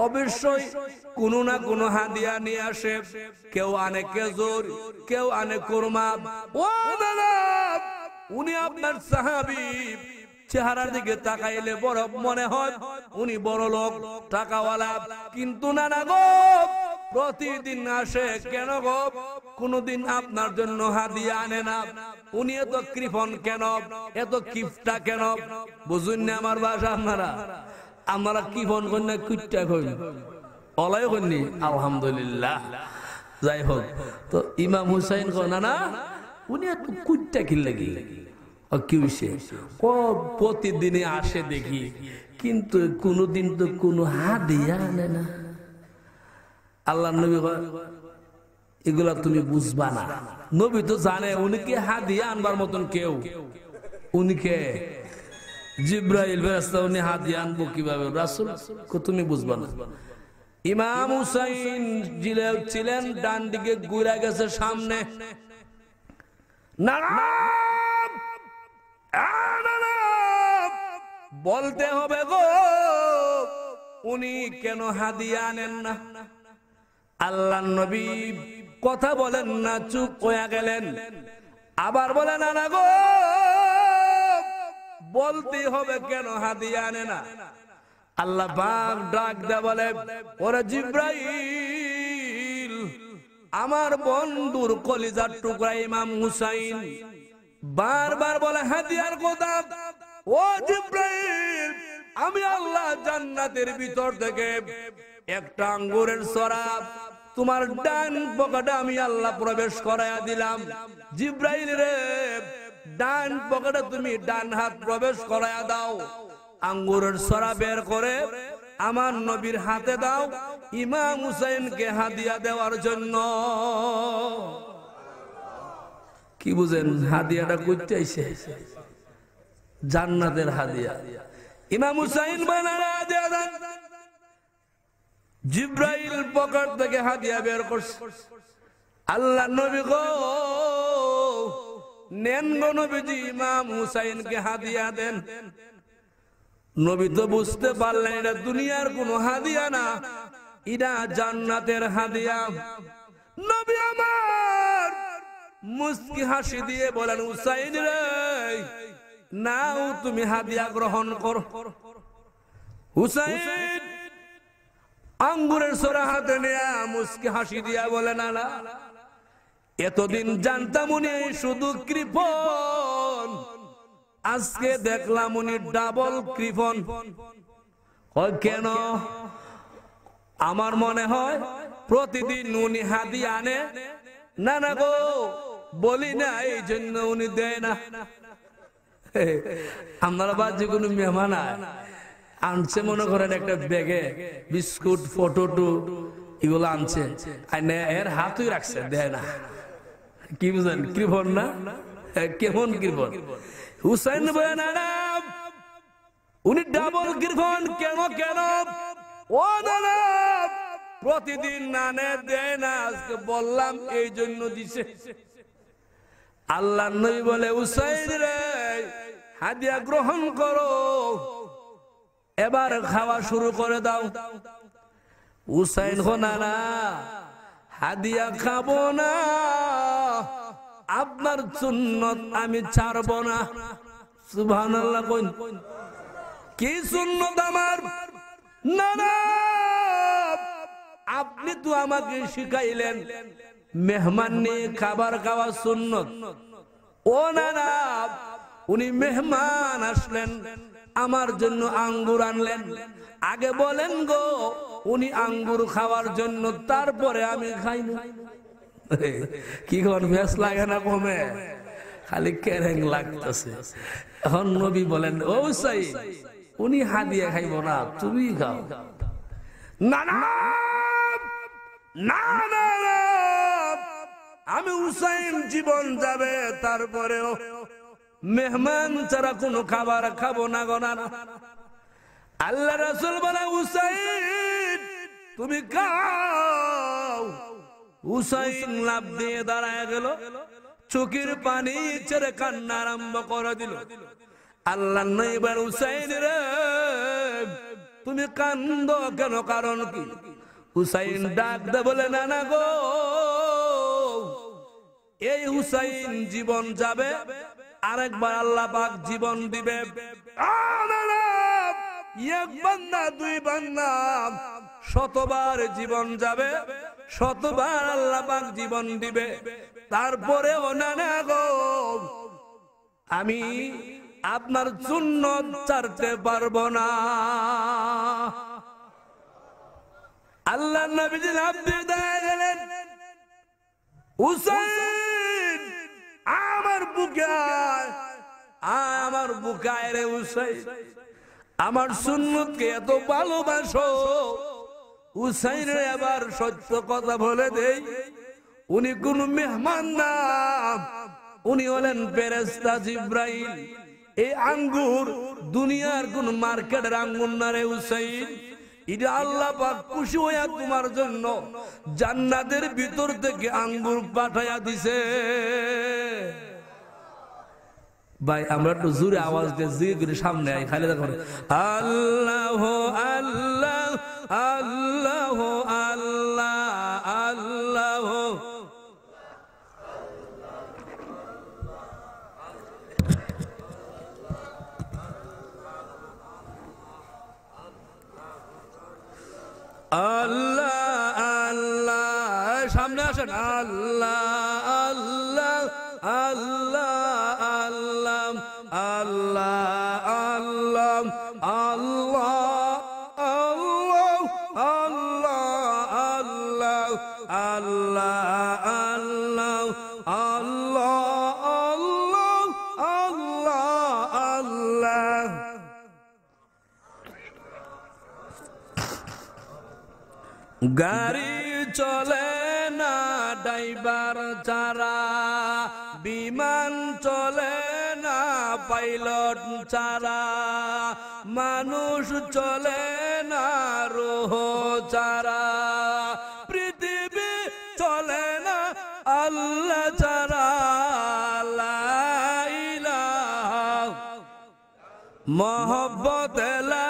অবশ্যই কোন না কোন হাদিয়া নিয়ে আসে কেউ আনে কেজুর কেউ আনে কোরমা দাদা উনি আপনার সাহাবি চেহারার দিকে তাকাইলে বড় মনে হয় উনি বড় লোক টাকাওয়ালা কিন্তু না না গো প্রতিদিন আসে কেন গো কোনদিন আপনার জন্য হাদিয়া আনে না উনি এত কৃপন কেন এত কিফটা কেন বুঝুন না আমার বাসা আপনারা আমরা কৃপন কন্যা কুইটা কই অলাই কন্যা আলহামদুলিল্লাহ যাই হোক তো ইমাম হুসাইন কনা না উনি এত কুইটা কিল্লা কিল্লা কি হয়েছে প্রতিদিনে আসে দেখি কিন্তু কোনোদিন তো কোনো হাদিয়া আনে না আল্লাহ নবী এগুলা তুমি বুঝবা না নবী তো জানে উনিকে হাদিয়া আনবার মতন কেউ উনিকে জিব্রাইল ফেরেশতা উনি হাদিয়া আনবো কিভাবে রাসুল কো তুমি বুঝবা না ইমাম হুসাইন ছিলেন ডান দিকে ঘুরে গেছে সামনে নারায়ণ বলতে হবে গো উনি কেন হাদিয়া আনেন না আল্লাহ নবী কথা বলেন না চুপ হয়ে গেলেন আবার বলেন না গো বলতে হবে কেন হাদিয়া আনে না আল্লাহ বাপ ডাক দে বলে ওরে জিব্রাইল আমার বন্ধুর কলিজার টুকরা ইমাম হুসাইন বারবার বলে হাতিয়ার গোদাম ও জিব্রাইল আমি আল্লাহ জান্নাতের ভিতর থেকে একটা আঙ্গুরের সরাব তোমার ডান পকেটে আমি আল্লাহ প্রবেশ করাইয়া দিলাম জিব্রাইল রে ডান পকেটে তুমি ডান হাত প্রবেশ করাইয়া দাও আঙ্গুরের সরা বের করে আমার নবীর হাতে দাও ইমাম হুসাইনকে হাতিয়া দেওয়ার জন্য কি বুঝেন হাদিয়াটা করতে আইসে জান্নাতের হাদিয়া ইমাম হুসাইন জিব্রাইল পকেট থেকে হাদিয়া বের করছে আল্লাহ নবী গো নেন গো নবীজি ইমাম হুসাইন কে হাদিয়া দেন নবী তো বুঝতে পারলেন এটা দুনিয়ার কোন হাদিয়া না এটা জান্নাতের হাদিয়া নবী আমার মুস্কি হাসি দিয়ে বলেন উসাইন রে নাও তুমি হাদিয়া গ্রহণ করো হুসাইন আঙ্গুরের সোরা হাতে নেয়া মুসকি হাসি দিয়া বলে না না এতদিন জানতাম উনি শুধু কৃপন আজকে দেখলাম উনি ডাবল কৃপন কেন আমার মনে হয় প্রতিদিন উনি হাদি আনে না না গো বলি না এই জন্য উনি দেয় না আপনারা বা যে কোনো মেহমান আনছে মনে করেন একটা ব্যাগে বিস্কুট ফটো টু এগুলো আনছে এর হাতই রাখছে দেয় না কি বুঝলেন কৃপন না হ্যাঁ, কেমন কৃপন হুসাইন উনি ডাবল কৃপন কেন কেন ও প্রতিদিন নানে দেয় না আজকে বললাম এই জন্য দিছে আল্লাহ নই বলে রে হাদিয়া গ্রহণ করো এবার খাওয়া শুরু করে দাও উসাইন না হাদিয়া খাব না আপনার সুন্নত আমি ছাড়ব না সুভান কি সুন্নত আমার না আপনি তো আমাকে শিখাইলেন মেহমান নিয়ে খাবার খাওয়া শূন্য ও নানা উনি মেহমান আসলেন আমার জন্য আঙ্গুর আনলেন আগে বলেন গো উনি আঙ্গুর খাওয়ার জন্য তারপরে আমি খাই কি কর বেশ লাগে না কমে খালি কেরেং লাগতেছে এখন নবী বলেন ও সাই উনি হাদিয়া খাইব না তুমি খাও না না না না আমি হুসাইন জীবন যাবে তারপরেও মেহমান ছাড়া কোনো খাবার খাবো না গনা আল্লাহ রসুল বলে হুসাইন তুমি খাও হুসাইন লাভ দিয়ে দাঁড়ায় গেল চোখের পানি ছেড়ে কান্না আরম্ভ করে দিল আল্লাহ নইবার হুসাইন রে তুমি কান্দ কেন কারণ কি হুসাইন ডাক দে বলে না না গো এই হুসাইন জীবন যাবে আরেকবার আল্লাহ পাক জীবন দিবে এক বান্না দুই বান্না শতবার জীবন যাবে শতবার আল্লাহ পাক জীবন দিবে তারপরে ও নানা গো আমি আপনার জন্য চারতে পারবো না আল্লাহ নবীজি লাভ দিয়ে গেলেন হুসাইন আমার বুকায় আমার বুকায় রে উসাই আমার সুন্নতকে এত ভালোবাসো রে এবার সত্য কথা বলে দেই উনি কোন মেহমান না উনি হলেন পেরেস্তা জিব্রাইল এই আঙ্গুর দুনিয়ার কোন মার্কেটের আঙ্গুর না রে উসাই আঙ্গুর পাঠাইয়া দিছে ভাই আমরা একটু জোরে আওয়াজ দিয়ে সামনে খালি দেখো আল্লাহ আল্লাহ আল্লাহ আল্লাহ আল্লাহ আল্লাহ সামনে আসেন আল্লাহ আল্লাহ আল্লাহ আল্লাহ আল্লাহ গাড়ি চলে না ড্রাইভার চারা বিমান চলে না পাইলট চারা মানুষ চলে না রোহ চারা পৃথিবী চলে না আল্লাহ চারা মহব্বত এলা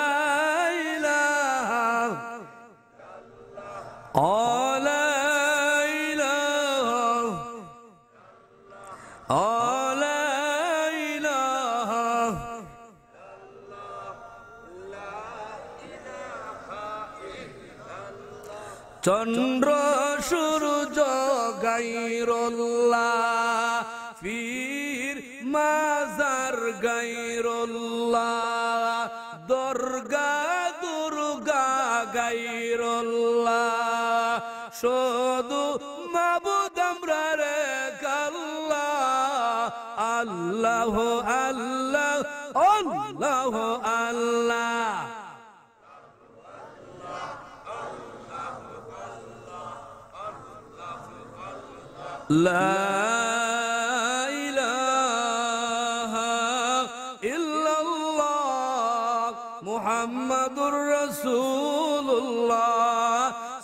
চন্দ্র সূর্য গাইরোল্লা পীর মাজার গাইরল্লা দর্গা দুর্গা গাইরল্লা সদু মাবুদ আমরা রে কাল্লা আল্লাহ আল্লাহ মুহাম্মাদুর রসুল্লাহ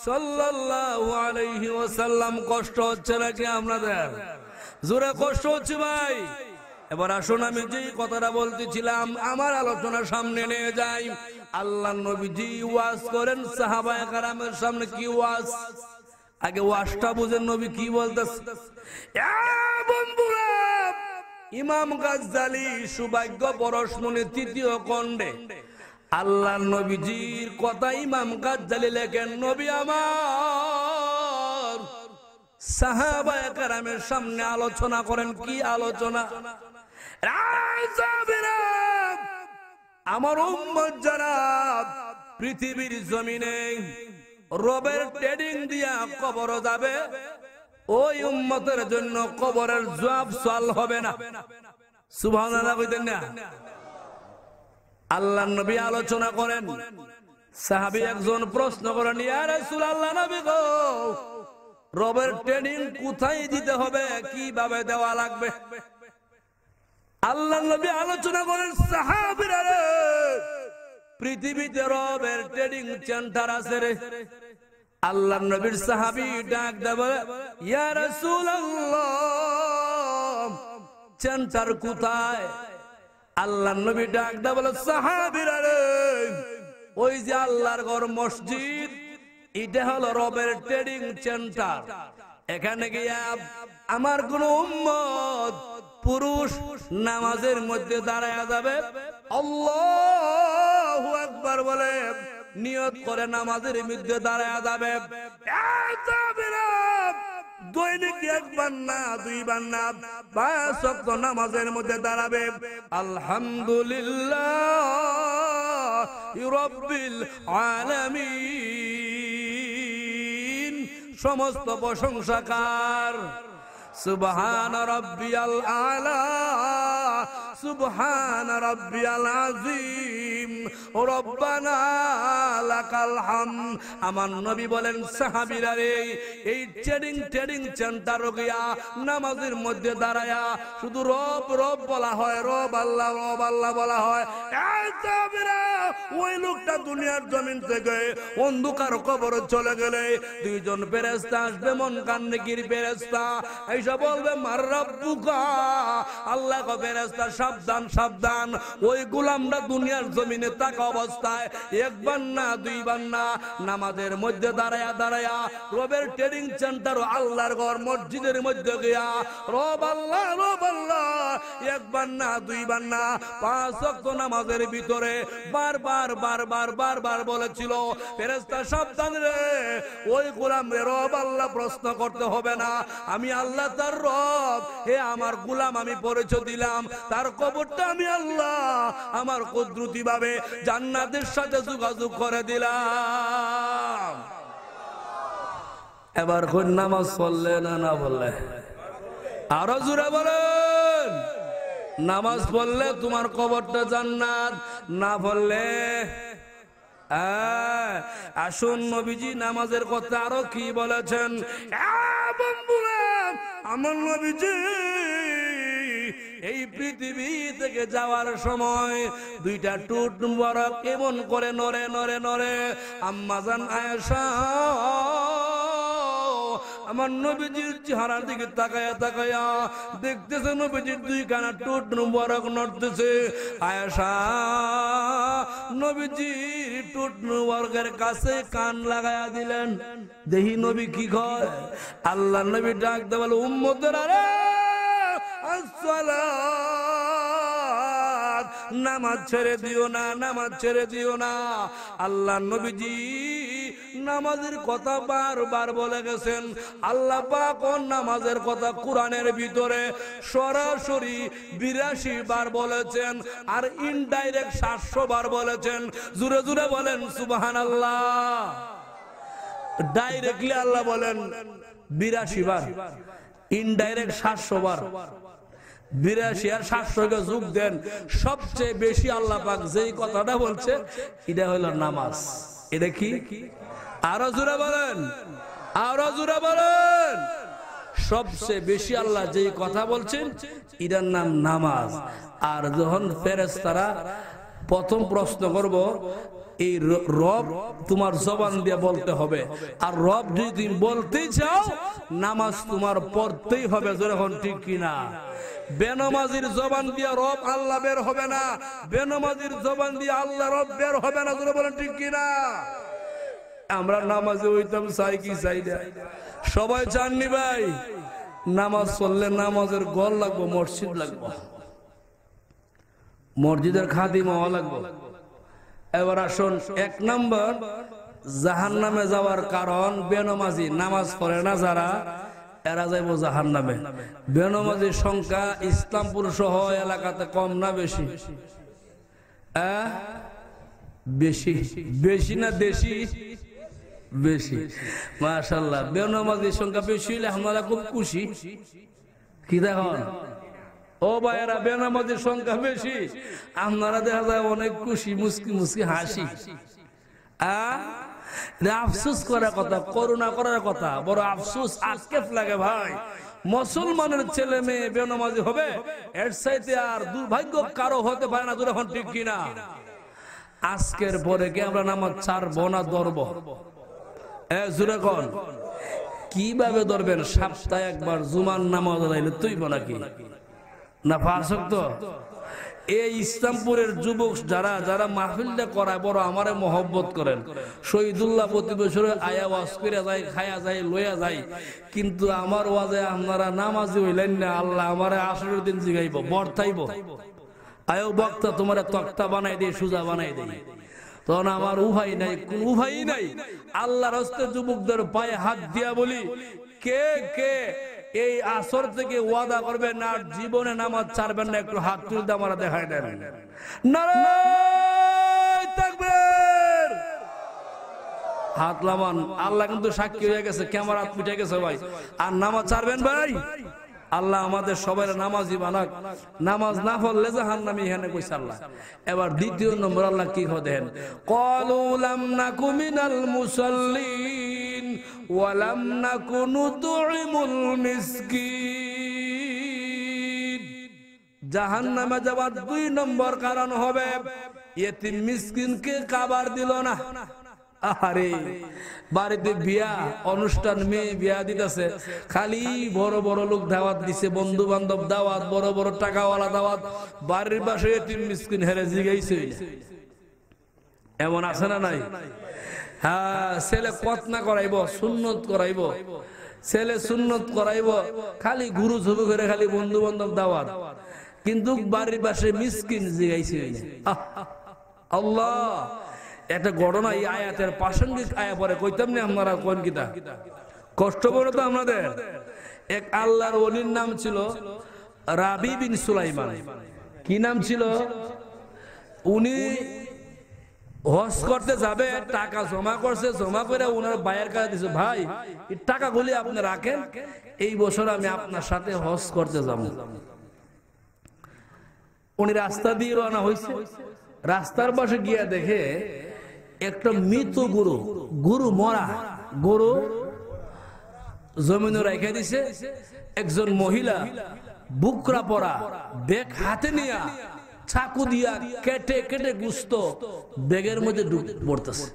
সাল্লাল্লাহু আলাইহি ওয়াসাল্লাম কষ্ট হচ্ছে নাকি আপনাদের জোরে কষ্ট হচ্ছে ভাই এবার আসুন আমি যেই কথাটা বলতেছিলাম আমার আলোচনা সামনে নিয়ে যাই আল্লাহ নবীজি ওয়াজ করেন সাহাবায় কারামের সামনে কি ওয়াজ আগে ওয়াশটা বুঝেন নবী কি বলতেছে বন্ধুরা ইমাম গাজালি সুভাগ্য পরশমণি তৃতীয় কণ্ডে আল্লাহ নবীজির কথা ইমাম গাজালি লেখেন নবী আমার সাহাবায় কারামের সামনে আলোচনা করেন কি আলোচনা আমার উম্মত যারা পৃথিবীর জমিনে রবের ট্রেডিং দিয়া কবর যাবে ওই উম্মতের জন্য কবরের জবাব সাল হবে না কইতেন না আল্লাহ নবী আলোচনা করেন সাহাবী একজন প্রশ্ন করেন ইয়া রাসূলুল্লাহ নবী গো রবের ট্রেনিং কোথায় দিতে হবে কিভাবে দেওয়া লাগবে আল্লাহ নবী আলোচনা করেন সাহাবীরা পৃথিবীতে রবের ট্রেডিং সেন্টার আছে রে আল্লাহ নবীর সাহাবি ডাক দেব ইয়ার সেন্টার কোথায় আল্লাহ নবী ডাক দেব সাহাবীরা রে ওই যে আল্লাহর ঘর মসজিদ এটা হলো রবের ট্রেডিং সেন্টার এখানে গিয়ে আমার কোন উম্মত পুরুষ নামাজের মধ্যে দাঁড়ায় যাবে আল্লাহ একবার বলে নিয়ত করে নামাজের মধ্যে দাঁড়ায় যাবে নামাজের মধ্যে দাঁড়াবে আলহামদুলিল্লাহ সমস্ত প্রশংসাকার সুবহান রব্বিয়াল আলা সুবহান রব্বিয়াল আজিম রব্বানা লাকাল হাম আমার নবী বলেন সাহাবীরা রে এই ট্রেডিং ট্রেডিং চেন্টার রোগিয়া নামাজের মধ্যে দাঁড়ায়া শুধু রব রব বলা হয় রব আল্লাহ রব আল্লাহ বলা হয় এই সাহাবীরা ওই লোকটা দুনিয়ার জমিন থেকে অন্ধকার কবর চলে গেলে দুইজন ফেরেশতা আসবে মন কান্নিকির ফেরেশতা এই আইসা বলবে মার রব্বুকা আল্লাহ কবে রাস্তা সাবধান সাবধান ওই গোলামরা দুনিয়ার জমিনে থাকা অবস্থায় একবার না দুইবার না নামাজের মধ্যে দাঁড়ায়া দাঁড়ায়া রবের ট্রেনিং সেন্টার ও আল্লাহর ঘর মসজিদের মধ্যে গিয়া রব আল্লাহ রব আল্লাহ একবার না দুইবার না পাঁচ অক্ত নামাজের ভিতরে বারবার বারবার বারবার বলেছিল ফেরেস্তা সাবধান রে ওই গোলাম রে রব আল্লাহ প্রশ্ন করতে হবে না আমি আল্লাহ তার রব হে আমার গুলাম আমি পরেছ দিলাম তার কবরটা আমি আল্লাহ আমার কুদরতি ভাবে জান্নাতের সাথে যোগাযোগ করে দিলাম এবার কোন নামাজ পড়লে না না বললে আরো জোরে বলেন নামাজ পড়লে তোমার কবরটা জান্নাত না বললে হ্যাঁ, আসুন নবীজি নামাজের কথা আরো কি বলেছেন আমার নবীজি এই পৃথিবী থেকে যাওয়ার সময় দুইটা টুট বরফ এমন করে নরে নরে নরে আম্মাজান আয়সা আমার নবীজির চেহারার দিকে তাকায়া তাকায়া দেখতেছে নবীজির দুই কানা টুট নুবরক নড়তেছে আয়াসা নবীজির টুট নুবরকের কাছে কান লাগায়া দিলেন দেহি নবী কি কয় আল্লাহ নবী ডাক বলে উম্মতের আরে আসসালাম নামাজ নামাজ ছেড়ে দিও না নামাজ ছেড়ে দিও না আল্লাহ নবীজি নামাজের কথা বারবার বলে গেছেন আল্লাহ পাক নামাজের কথা কোরআনের ভিতরে সরাসরি বিরাশি বার বলেছেন আর ইনডাইরেক্ট সাতশো বার বলেছেন জুড়ে জুড়ে বলেন সুবাহান আল্লাহ ডাইরেক্টলি আল্লাহ বলেন বিরাশি বার ইনডাইরেক্ট সাতশো বার বিরাশি আর সাতশোকে যোগ দেন সবচেয়ে বেশি আল্লাহ পাক যেই কথাটা বলছে এটা হলো নামাজ এটা কি আরো জোরে বলেন আরো জোরে বলেন সবচেয়ে বেশি আল্লাহ যেই কথা বলছেন এটার নাম নামাজ আর যখন ফেরেস তারা প্রথম প্রশ্ন করব এই রব তোমার জবান দিয়ে বলতে হবে আর রব যদি বলতেই চাও নামাজ তোমার পড়তেই হবে যখন ঠিক কিনা বেনমাজির জবান দিয়ে রব আল্লাহ বের হবে না বেনমাজির জবান দিয়ে আল্লাহ রব বের হবে না তোরা বলেন ঠিক কিনা আমরা নামাজে হইতাম চাই কি চাই সবাই চাননি ভাই নামাজ চললে নামাজের গল লাগবো মসজিদ লাগবো মসজিদের খাদি মহা লাগবো এবার আসুন এক নম্বর জাহান নামে যাওয়ার কারণ বেনমাজি নামাজ পড়ে না যারা এরা যাইব জাহান নামে বেনমাজির সংখ্যা ইসলামপুর সহ এলাকাতে কম না বেশি বেশি বেশি না দেশি বেশি মাশাল্লাহ বেনমাজির সংখ্যা বেশি হইলে আমরা খুব খুশি কি দেখুন ও ভাইরা বেনামাজির সংখ্যা বেশি আপনারা দেখা যায় অনেক খুশি মুসকি মুসকি হাসি আ আফসুস করার কথা করুণা করার কথা বড় আফসুস আক্ষেপ লাগে ভাই মুসলমানের ছেলে মেয়ে বেনমাজি হবে এর সাইতে আর দুর্ভাগ্য কারো হতে পারে না দূরে ঠিক কিনা আজকের পরে কি আমরা নামাজ ছাড়বো না ধরব জুরেকন কিভাবে ধরবেন সপ্তাহে একবার জুমান নামাজ তুই বোনা কি না ফাঁসক তো এই ইসলামপুরের যুবক যারা যারা মাহফিলটা করায় বড় আমারে মহব্বত করেন শহীদুল্লাহ প্রতি বছরে আয়া ওয়াজ করে যায় খায়া যায় লয়া যায় কিন্তু আমার ওয়াজে আপনারা নামাজি হইলেন না আল্লাহ আমারে আসর দিন জিগাইব বর্তাইব আয়ো বক্তা তোমার তক্তা বানাই দেয় সুজা বানাই দেয় তখন আমার উভাই নাই কোন উভাই নাই আল্লাহর হস্তে যুবকদের পায়ে হাত দিয়া বলি কে কে এই আসর থেকে ওয়াদা করবেন না জীবনে নামাজ ছাড়বেন না একটু হাত তুলতে আমরা দেখায় দেন হাত লামান আল্লাহ কিন্তু সাক্ষী হয়ে গেছে ক্যামেরা পিঠে গেছে ভাই আর নামাজ ছাড়বেন ভাই আল্লাহ আমাদের সবাই নামাজি বানাক নামাজ না পড়লে জাহান নামি এখানে কইছে আল্লাহ এবার দ্বিতীয় নম্বর আল্লাহ কি হদেন কলুলাম না কুমিনাল মুসল্লিন ওয়ালাম না কোনো তুইমুল মিসকিন জাহান নামে যাবার দুই নম্বর কারণ হবে ইয়েতিম মিসকিনকে কাবার দিল না আরে বাড়িতে বিয়া অনুষ্ঠান মেয়ে বিয়া দিতেছে খালি বড় বড় লোক দাওয়াত দিছে বন্ধু বান্ধব দাওয়াত বড় বড় টাকাওয়ালা দাওয়াত বাড়ির পাশে তিন মিসকিন হেরে জিগাইছে এমন আছে না নাই হ্যাঁ ছেলে কতনা করাইব সুন্নত করাইব ছেলে সুন্নত করাইব খালি গুরু ছবি করে খালি বন্ধু বান্ধব দাওয়াত কিন্তু বাড়ির পাশে মিসকিন জিগাইছে আল্লাহ একটা ঘটনা এই আয়াতের প্রাসঙ্গিক আয়া পরে কইতাম না আপনারা কোন গীতা কষ্ট পড়ে তো আমাদের এক আল্লাহর অলির নাম ছিল রাবি বিন সুলাইমান কি নাম ছিল উনি হস করতে যাবে টাকা জমা করছে জমা করে ওনার বায়ের কাছে দিছে ভাই টাকা গুলি আপনি রাখেন এই বছর আমি আপনার সাথে হস করতে যাব উনি রাস্তা দিয়ে রওনা হয়েছে রাস্তার পাশে গিয়া দেখে একটা মৃত গরু গরু মরা গরু জমিন রেখে দিছে একজন মহিলা বুকরা পরা বেগ হাতে নিয়া ছাকু দিয়া কেটে কেটে গুস্ত বেগের মধ্যে পড়তেছে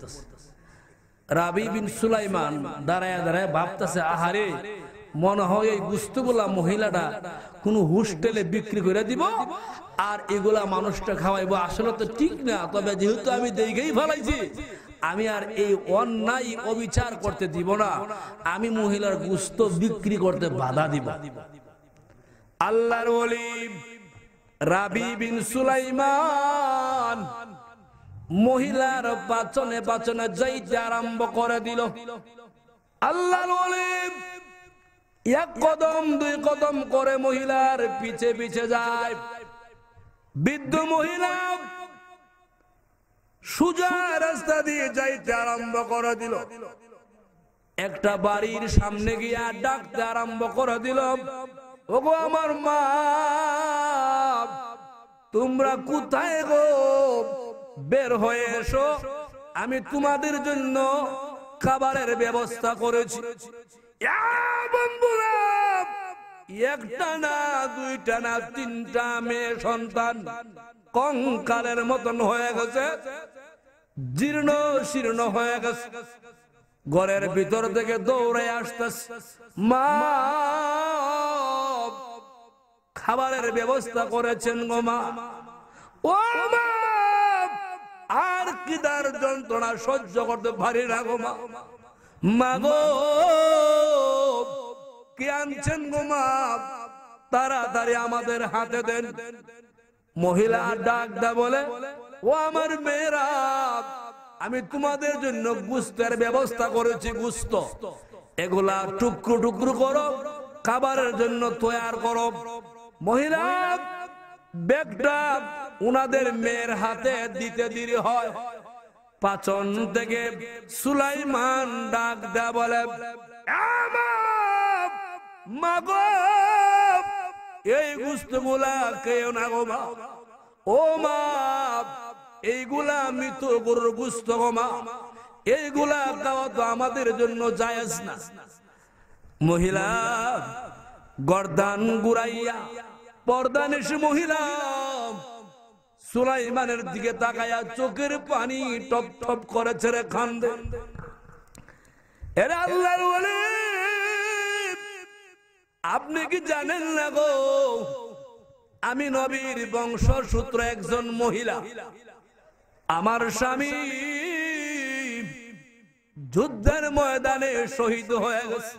রাবি বিন সুলাইমান দাঁড়ায় দাঁড়ায় ভাবতেছে আহারে মনে হয় এই গুস্তগুলা মহিলাটা কোনো হোস্টেলে বিক্রি করে দিব আর এগুলা মানুষটা খাওয়াইবো আসলে তো ঠিক না তবে যেহেতু আমি দেখেই ফেলাইছি আমি আর এই অন্যায় অবিচার করতে দিব না আমি মহিলার গুস্ত বিক্রি করতে বাধা দিব আল্লাহর রাবি বিন সুলাইমান মহিলার বাচনে বাচনে যাইতে আরম্ভ করে দিল আল্লাহর এক কদম দুই কদম করে মহিলার পিছে পিছে যায় বৃদ্ধ মহিলা সুজা রাস্তা দিয়ে যাইতে আরম্ভ করে দিল একটা বাড়ির সামনে গিয়া ডাকতে আরম্ভ করে দিল ওগো আমার মা তোমরা কোথায় গো বের হয়ে এসো আমি তোমাদের জন্য খাবারের ব্যবস্থা করেছি একটা না দুইটা না তিনটা মেয়ে সন্তান কঙ্কালের মতন হয়ে গেছে জীর্ণ শীর্ণ হয়ে গেছে ঘরের ভিতর থেকে দৌড়ে আসতে মা খাবারের ব্যবস্থা করেছেন গো মা ও কি তার যন্ত্রণা সহ্য করতে পারি না গোমা মা মাগো কে আনছেন গো মা তাড়াতাড়ি আমাদের হাতে দেন মহিলা ডাক বলে ও আমার মেয়েরা আমি তোমাদের জন্য গুস্তের ব্যবস্থা করেছি গুস্ত এগুলা টুকরো টুকরো করো খাবারের জন্য তৈয়ার করো মহিলা ব্যাগটা উনাদের মেয়ের হাতে দিতে দিতে হয় পাচন থেকে সুলাইমান ডাক দেয়া বলে মাগো এই গুস্তগুলা কেউ না গো মা ও মা এইগুলা মৃত গরুর গুস্ত গো মা এইগুলা দেওয়া তো আমাদের জন্য জায়েজ না মহিলা গর্দান গুড়াইয়া পর্দান এসে মহিলা সুলাইমানের দিকে তাকায়া চোখের পানি টপ টপ করে ছেড়ে খান আপনি কি জানেন না গো আমি নবীর বংশ সূত্র একজন মহিলা আমার স্বামী যুদ্ধের ময়দানে শহীদ হয়ে গেছে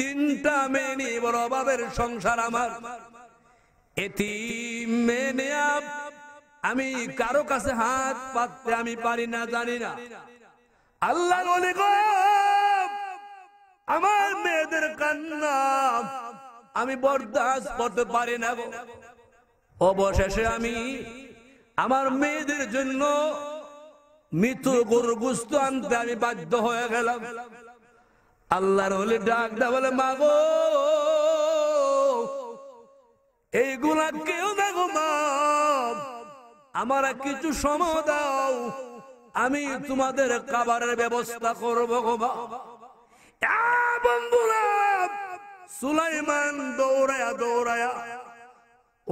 তিনটা মেনি বড় অভাবের সংসার আমার এটি মেনে আমি কারো কাছে হাত পাততে আমি পারি না জানি না আল্লাহ আমার মেয়েদের কান্না আমি বরদাস করতে পারি না গো অবশেষে আমি আমার মেয়েদের জন্য মৃত গরু গুস্ত আনতে আমি বাধ্য হয়ে গেলাম আল্লাহর হলে ডাক দা বলে মাগো এইগুলা কেউ না গো মা আমার কিছু সময় দাও আমি তোমাদের খাবারের ব্যবস্থা করবো গো মা বন্ধুরা সুলাইমান দৌড়ায়া দৌড়ায়া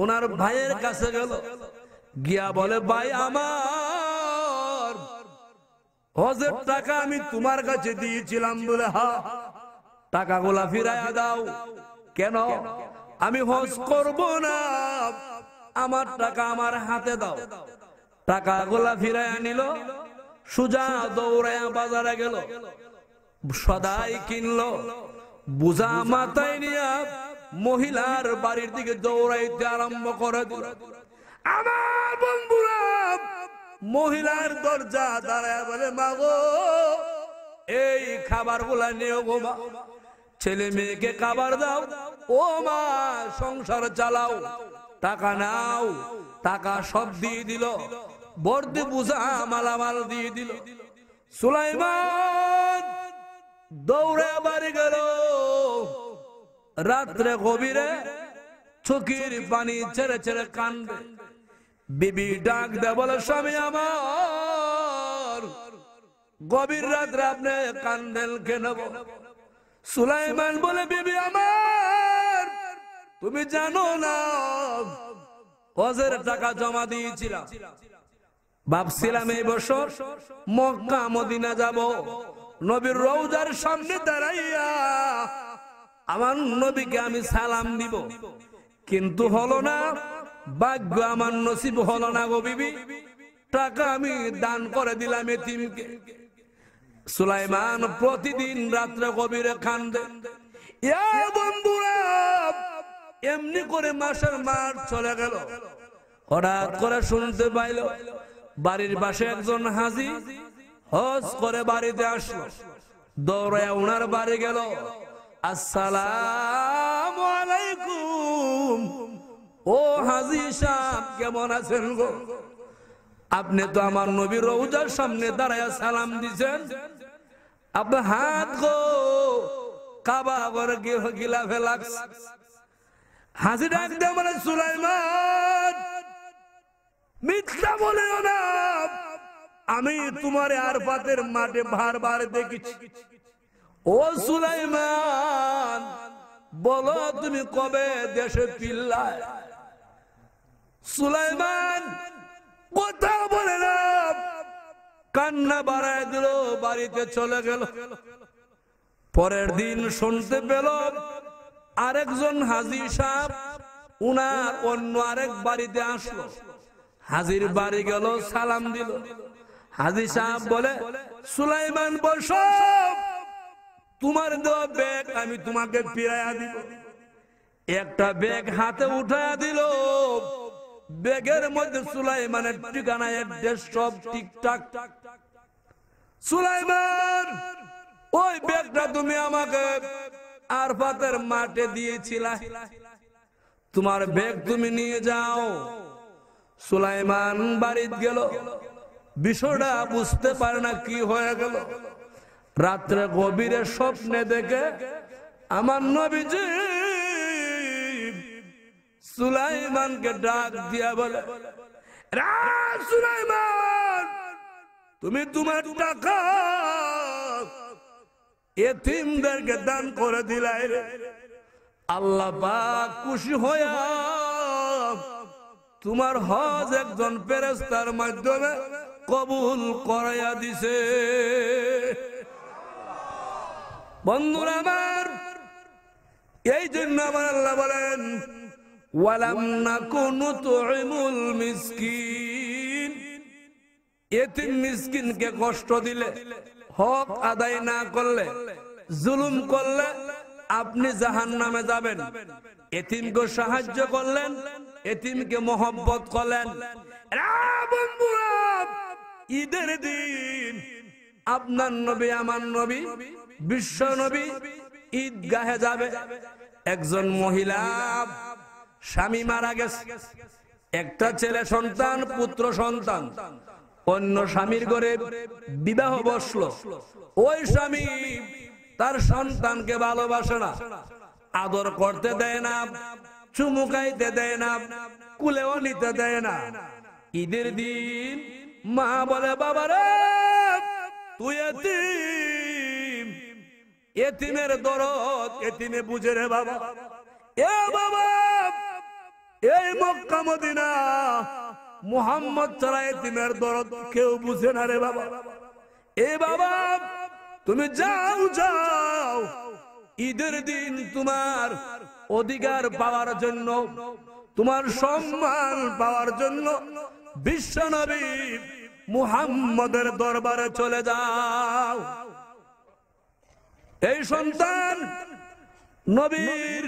ওনার ভাইয়ের কাছে গেল গিয়া বলে ভাই আমার হজের টাকা আমি তোমার কাছে দিয়েছিলাম বলে হা টাকা গুলা ফিরাইয়া দাও কেন আমি হজ করব না আমার টাকা আমার হাতে দাও টাকা গুলা ফিরাইয়া নিল সুজা দৌড়াইয়া বাজারে গেল সদাই কিনলো বুঝা মাথায় নিয়া মহিলার বাড়ির দিকে দৌড়াইতে আরম্ভ করে দিল আমার বন্ধু মহিলার দরজা দাঁড়ায় বলে মাগো এই খাবার গুলা নিয়ে গো মা ছেলে মেয়েকে খাবার দাও ও মা সংসার চালাও টাকা নাও টাকা সব দিয়ে দিল বর্দি বুঝা মালামাল দিয়ে দিল সুলাইমান দৌড়ে বাড়ি গেল রাত্রে গভীরে চোখের পানি ছেড়ে ছেড়ে কান্দে বিবি ডাক দে বলে স্বামী আমার গভীর রাত আপনি কান্দেল কেন সুলাইমান বলে বিবি আমার তুমি জানো না হজের টাকা জমা দিয়েছিলাম ভাবছিলাম এই বছর মক্কা মদিনা যাব নবীর রৌজার সামনে দাঁড়াইয়া আমার নবীকে আমি সালাম দিব কিন্তু হলো না ভাগ্য আমার নসিব হলো না গো বিবি টাকা আমি দান করে দিলাম এতিমকে সুলাইমান প্রতিদিন রাত্রে কবিরে খান বন্ধুরা এমনি করে মাসের মার চলে গেল হঠাৎ করে শুনতে পাইল বাড়ির পাশে একজন হাজি হজ করে বাড়িতে আসলো দৌড়ায় ওনার বাড়ি গেল আসসালাম আলাইকুম ও হাজি সাহ কেমন আছেন গো আপনি তো আমার নবীর রৌজার সামনে দাঁড়ায় সালাম দিছেন আপনার হাত গো কাবা ঘরে গিলাফে লাগছে হাজি ডাক দিয়ে মানে সুলাইমান মিথ্যা বলেও না আমি তোমার আর পাতের মাঠে বারবার দেখেছি ও সুলাইমান বলো তুমি কবে দেশে পিল্লায় সুলাইমান কথা বলে কান্না বাড়ায় দিল বাড়িতে চলে গেল পরের দিন শুনতে পেল আরেকজন হাজি সাহ উনার অন্য আরেক বাড়িতে আসলো হাজির বাড়ি গেল সালাম দিল হাজি সাহ বলে সুলাইমান বস তোমার দেওয়া ব্যাগ আমি তোমাকে পিরাইয়া দিব একটা ব্যাগ হাতে উঠাইয়া দিল বেগের মধ্যে সুলাইমানের ঠিকানা এক দেশ সব ঠিকঠাক সুলাইমান ওই ব্যাগটা তুমি আমাকে আর পাতের মাঠে দিয়েছিল তোমার বেগ তুমি নিয়ে যাও সুলাইমান বাড়িতে গেল বিষয়টা বুঝতে পারে না কি হয়ে গেল রাত্রে গভীরে স্বপ্নে দেখে আমার নবীজি সুলাইমানকে ডাক দিয়া বলে সুলাইমান তুমি তোমার টাকা দান করে দিলাই আল্লাহ পাক খুশি হয়ে তোমার হজ একজন পেরেস্তার মাধ্যমে কবুল করাইয়া দিছে বন্ধুরা আমার এই জন্য আমার আল্লাহ বলেন কোনো তোমুল মিসকিন এতিম মিসকিনকে কষ্ট দিলে হক আদায় না করলে জুলুম করলে আপনি জাহান নামে যাবেন এতিমকে সাহায্য করলেন এতিমকে মোহব্বত করলেন ঈদের দিন আপনার নবী আমার নবী বিশ্ব নবী ঈদগাহে যাবে একজন মহিলা স্বামী মারা গেছে একটা ছেলে সন্তান পুত্র সন্তান অন্য স্বামীর ঘরে বিবাহ বসলো ওই স্বামী তার সন্তানকে ভালোবাসে না আদর করতে দেয় না চুমুকাইতে দেয় না কুলেও নিতে দেয় না ঈদের দিন মা বলে বাবারে তুই এতিমের দরদ এতিমে বুঝে রে বাবা এ বাবা এই মক্কা মদিনা মোহাম্মদ ছাড়া এতিমের দরদ কেউ বুঝে না রে বাবা এ বাবা তুমি যাও যাও ঈদের দিন তোমার অধিকার পাওয়ার জন্য তোমার সম্মান পাওয়ার জন্য বিশ্ব মুহাম্মদের দরবারে চলে যাও এই সন্তান নবীর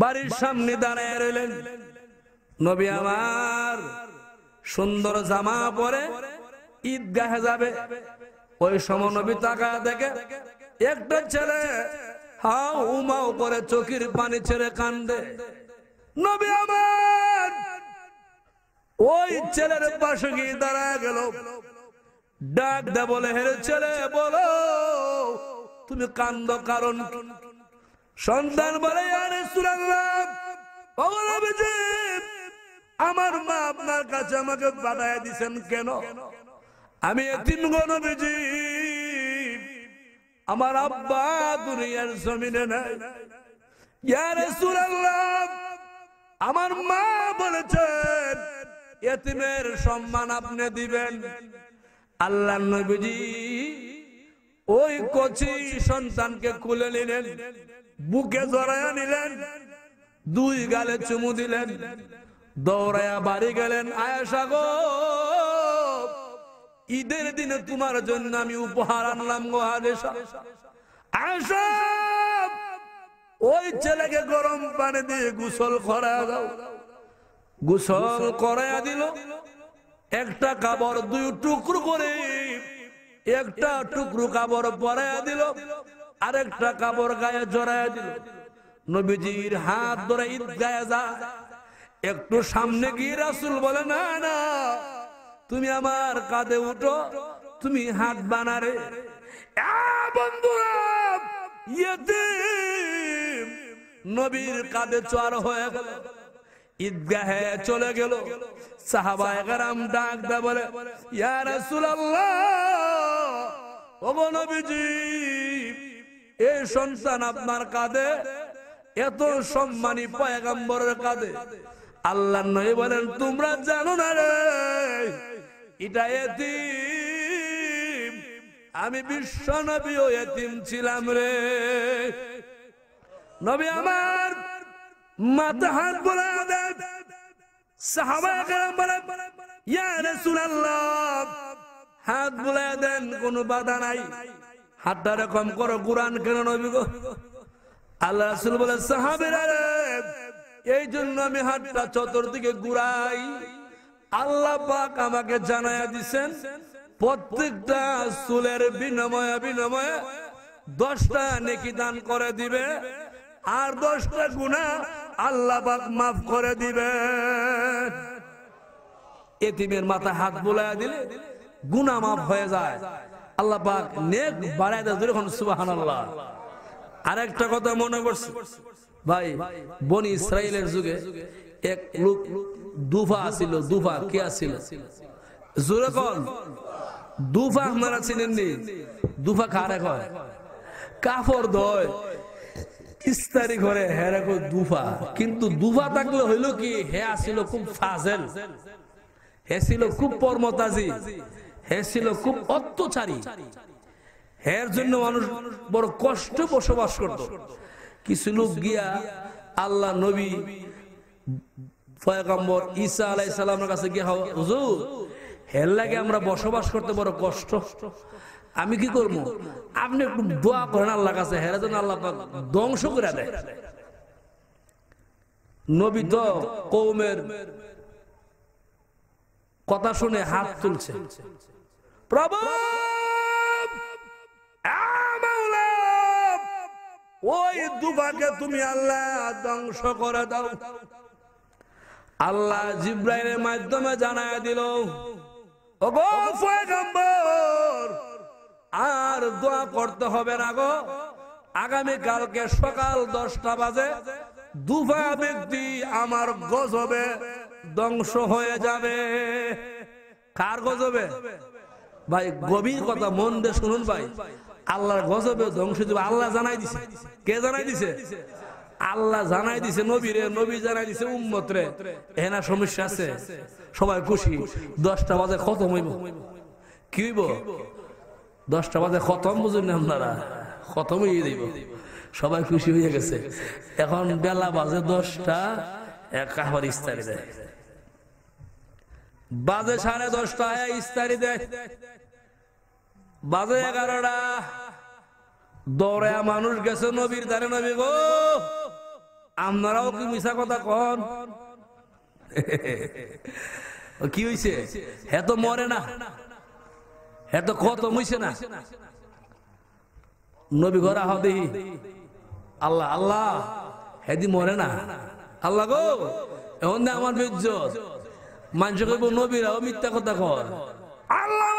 বাড়ির সামনে দাঁড়ায় রইলেন নবী আমার সুন্দর জামা পরে ঈদগাহে যাবে ওই সময় তাকা দেখে একটা ছেলে হাউ উমাও করে চোখের পানি ছেড়ে কান্দে নবী আমার ওই ছেলের পাশে গিয়ে দাঁড়ায় গেল ডাক দে বলে হেরে ছেলে বলো তুমি কান্দ কারণ সন্তান বলে আমার মা আপনার কাছে আমাকে পাঠায় দিচ্ছেন কেন আমি এতিম গণবিজি আমার আব্বা দুনিয়ার জমিনে নাই আমার মা বলেছেন এতিমের সম্মান আপনি দিবেন আল্লাহ নবীজি ওই কচি সন্তানকে খুলে নিলেন বুকে জড়াইয়া নিলেন দুই গালে চুমু দিলেন দৌড়াইয়া বাড়ি গেলেন আয়াসা গো ঈদের দিনে তোমার জন্য আমি উপহার আনলাম গো ওই ছেলেকে গরম পানি দিয়ে গোসল করা দাও গোসল করাইয়া দিল একটা কাবর দুই টুকরো করে একটা টুকরো কাবর পরাইয়া দিল আরেকটা কাপড় গায়ে জড়ায় দিল নবীজির হাত ধরে ঈদ গায়ে যা একটু সামনে গিয়ে রাসুল বলে না না তুমি আমার কাঁধে উঠো তুমি হাত বানারে বন্ধুরা নবীর কাঁধে চোর হয়ে গেল ঈদগাহে চলে গেল সাহাবায় গারাম ডাক দা বলে ইয়ার সুলাল্লাহ ও নবীজি এই সন্তান আপনার কাঁধে এত সম্মানী পায়গাম্বরের কাঁধে আল্লাহ নই বলেন তোমরা জানো না রে এটা এতি আমি বিশ্ব নবী ও এতিম ছিলাম রে নবী আমার মাথা হাত বলে দেন সাহাবা বলে ইয়া হাত বলে দেন কোনো বাধা নাই হাতটা এরকম করো কোরআন কেন নবী গো আল্লাহ রাসুল বলে সাহাবিরা এই জন্য আমি হাতটা চতুর্দিকে ঘুরাই আল্লাহ পাক আমাকে জানায়া দিছেন প্রত্যেকটা চুলের বিনিময়ে বিনিময়ে দশটা নেকি দান করে দিবে আর দশটা গুণা আল্লাহ পাক মাফ করে দিবে এতিমের মাথায় হাত বুলায়া দিলে গুণা মাফ হয়ে যায় আল্লাহ পাক নেক বাড়ায় দেয় যখন সুবাহান আল্লাহ আর একটা কথা মনে পড়ছে ভাই বনি ইসরায়েলের যুগে এক লোক দুফা আসিল দুফা কে আছিল জোরে কন দুফা আপনারা চিনেননি দুফা কারে কয় কাফর দয় ইস্তারি করে হেরা হ্যাঁ কো দুফা কিন্তু দুফা থাকলে হইল কি হে হ্যাঁ আসিল খুব ফাজেল হে হ্যাঁ ছিল খুব পরমতাজি হে ছিল খুব অত্যাচারী হের জন্য মানুষ বড় কষ্ট বসবাস করত কিছু লোক গিয়া আল্লাহ নবী ফয়গম্বর ঈসা আলাই সালামের কাছে গিয়া হুজুর হের লাগে আমরা বসবাস করতে বড় কষ্ট আমি কি করবো আপনি একটু দোয়া করেন আল্লাহ কাছে হেরা যেন আল্লাহ ধ্বংস করে দেয় নবী তো কৌমের কথা শুনে হাত তুলছে প্রভু ওই তুমি আল্লাহ ধ্বংস করে দাও আল্লাহ জিব্রাইলের মাধ্যমে জানায় দিল আর দোয়া করতে হবে না গো আগামী কালকে সকাল দশটা বাজে দুফা ব্যক্তি আমার গজবে ধ্বংস হয়ে যাবে কার গজবে ভাই গভীর কথা মন দিয়ে শুনুন ভাই আল্লাহর গজবে ধ্বংস দিব আল্লাহ জানাই দিছে কে জানাই দিছে আল্লাহ জানাই দিছে নবীরে নবী জানাই দিছে উম্মত রে এনা সমস্যা আছে সবাই খুশি দশটা বাজে খতম হইব কি হইব দশটা বাজে খতম বুঝুন আপনারা খতম হয়ে দিব সবাই খুশি হয়ে গেছে এখন বেলা বাজে দশটা এক কাহার ইস্তারি দেয় বাজে সাড়ে দশটা ইস্তারি দেয় বাজে এগারোটা দৌড়ে মানুষ গেছে নবীর দারে নবী গো আপনারাও কি মিশা কথা কন কি হয়েছে হে তো মরে না হে তো কত মিশে না নবী ঘর আহ আল্লাহ আল্লাহ হেদি মরে না আল্লাহ গো এখন আমার বীর্য মানুষ কইব নবীরাও মিথ্যা কথা কর আল্লাহ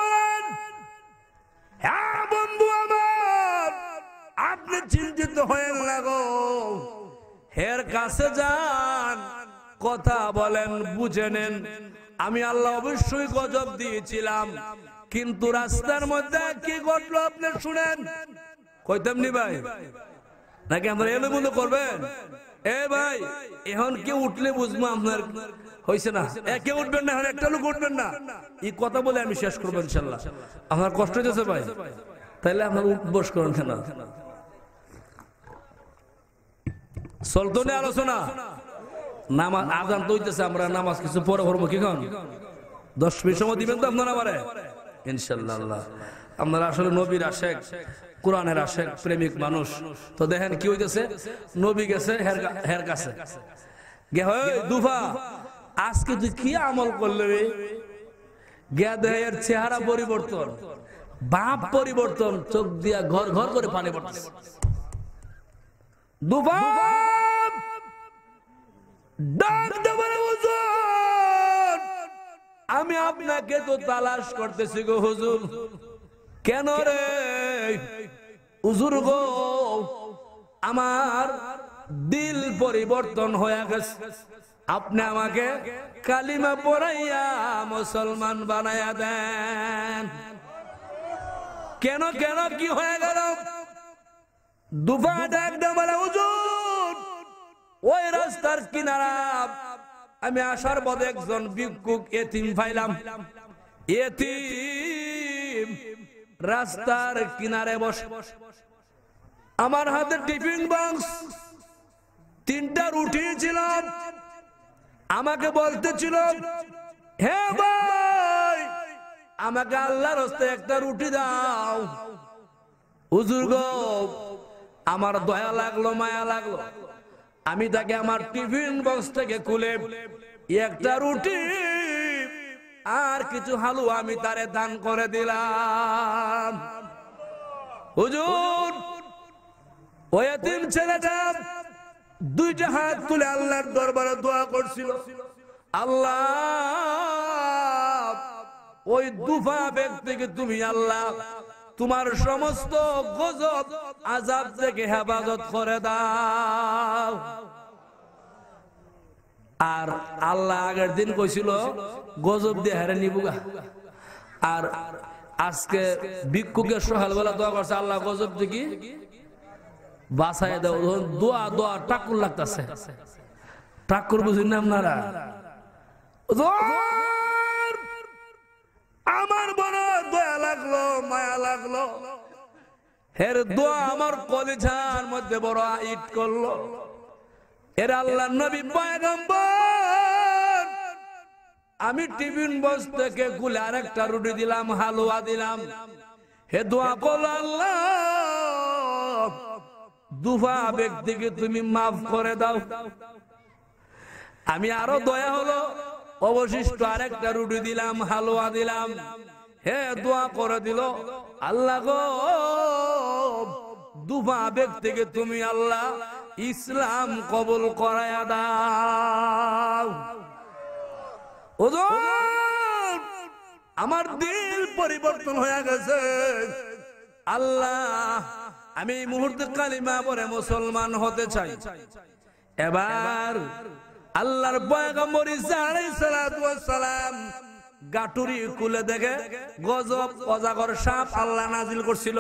চিন্তিত হয়ে লাগো হের কাছে যান কথা বলেন বুঝে নেন আমি আল্লাহ অবশ্যই গজব দিয়েছিলাম কিন্তু রাস্তার মধ্যে কি ঘটলো আপনি শুনেন কইতাম নি ভাই নাকি আমরা এলো বন্ধু করবেন এ ভাই এখন কে উঠলে বুঝবো আপনার হয়েছে না একে উঠবেন না একটা লোক উঠবেন না এই কথা বলে আমি শেষ করবো ইনশাল্লাহ আমার কষ্ট হয়েছে ভাই তাহলে আপনার উঠবস করেন কেন সলতনে আলোচনা নামাজ আজান তৈতেছে আমরা নামাজ কিছু পরে করবো কিখন দশ মিনিট সময় দিবেন তো আপনারা পারে ইনশাল্লাহ আল্লাহ আপনারা আসলে নবীর আশেক কোরআনের আশেক প্রেমিক মানুষ তো দেখেন কি হইতেছে নবী গেছে হের কাছে গে দুফা আজকে তুই কি আমল করলে রে দেহের চেহারা পরিবর্তন বাপ পরিবর্তন চোখ দিয়া ঘর ঘর করে পানি পড়তেছে আমি আপনাকে তো তালাশ করতেছি গো হুজুর কেন রে হুজুর গো আমার দিল পরিবর্তন হয়ে গেছে আপনি আমাকে কালিমা পড়াইয়া মুসলমান বানাইয়া দেন কেন কেন কি হয়ে গেল দুফা ডাক ওই রাস্তার কিনারা আমি আসার পথে একজন ভিক্ষুক এতিম ফাইলাম এতিম রাস্তার কিনারে বসে আমার হাতে টিফিন বক্স তিনটা রুটি ছিল আমাকে বলতে ছিল হে ভাই আমাকে আল্লাহর হস্তে একটা রুটি দাও হুজুর গো আমার দয়া লাগলো মায়া লাগলো আমি তাকে আমার টিফিন বক্স থেকে খুলে একটা রুটি আর কিছু হালুয়া আমি তারে দান করে দিলাম হুজুর ওই তিন ছেলেটা দুইটা হাত তুলে আল্লাহর দরবারে দোয়া করছিল আল্লাহ ওই দুফা ব্যক্তিকে তুমি আল্লাহ তোমার সমস্ত গজব আজাব থেকে হেফাজত করে দাও আর আল্লাহ আগের দিন কইছিল গজব দিয়ে হেরে নিবুগা আর আজকে ভিক্ষুকের বেলা দোয়া করছে আল্লাহ গজব দেখি বাসায় দাও দোয়া দোয়া ঠাকুর লাগতেছে টাকুর বুঝুন না আপনারা আমার বড় দয়া লাগলো মায়া লাগলো হের দোয়া আমার কলিঝার মধ্যে বড় আইট করলো এর আল্লাহ নবী পয়গম্বর আমি টিফিন বস থেকে গুলে আরেকটা রুটি দিলাম হালুয়া দিলাম হে দোয়া করলো আল্লাহ দুফা ব্যক্তিকে তুমি মাফ করে দাও আমি আরো দয়া হলো অবশিষ্ট আরেকটা রুটি দিলাম হালুয়া দিলাম হে দোয়া করে দিল আল্লাহ গো দুবা ব্যক্তিকে তুমি আল্লাহ ইসলাম কবল করায় দাও আমার দিল পরিবর্তন হয়ে গেছে আল্লাহ আমি এই মুহূর্তে কালিমা পরে মুসলমান হতে চাই এবার আল্লাহর বয়গম্বরী সালাম গাটুরি কুলে দেখে গজব অজাগর সাপ আল্লাহ নাজিল করছিল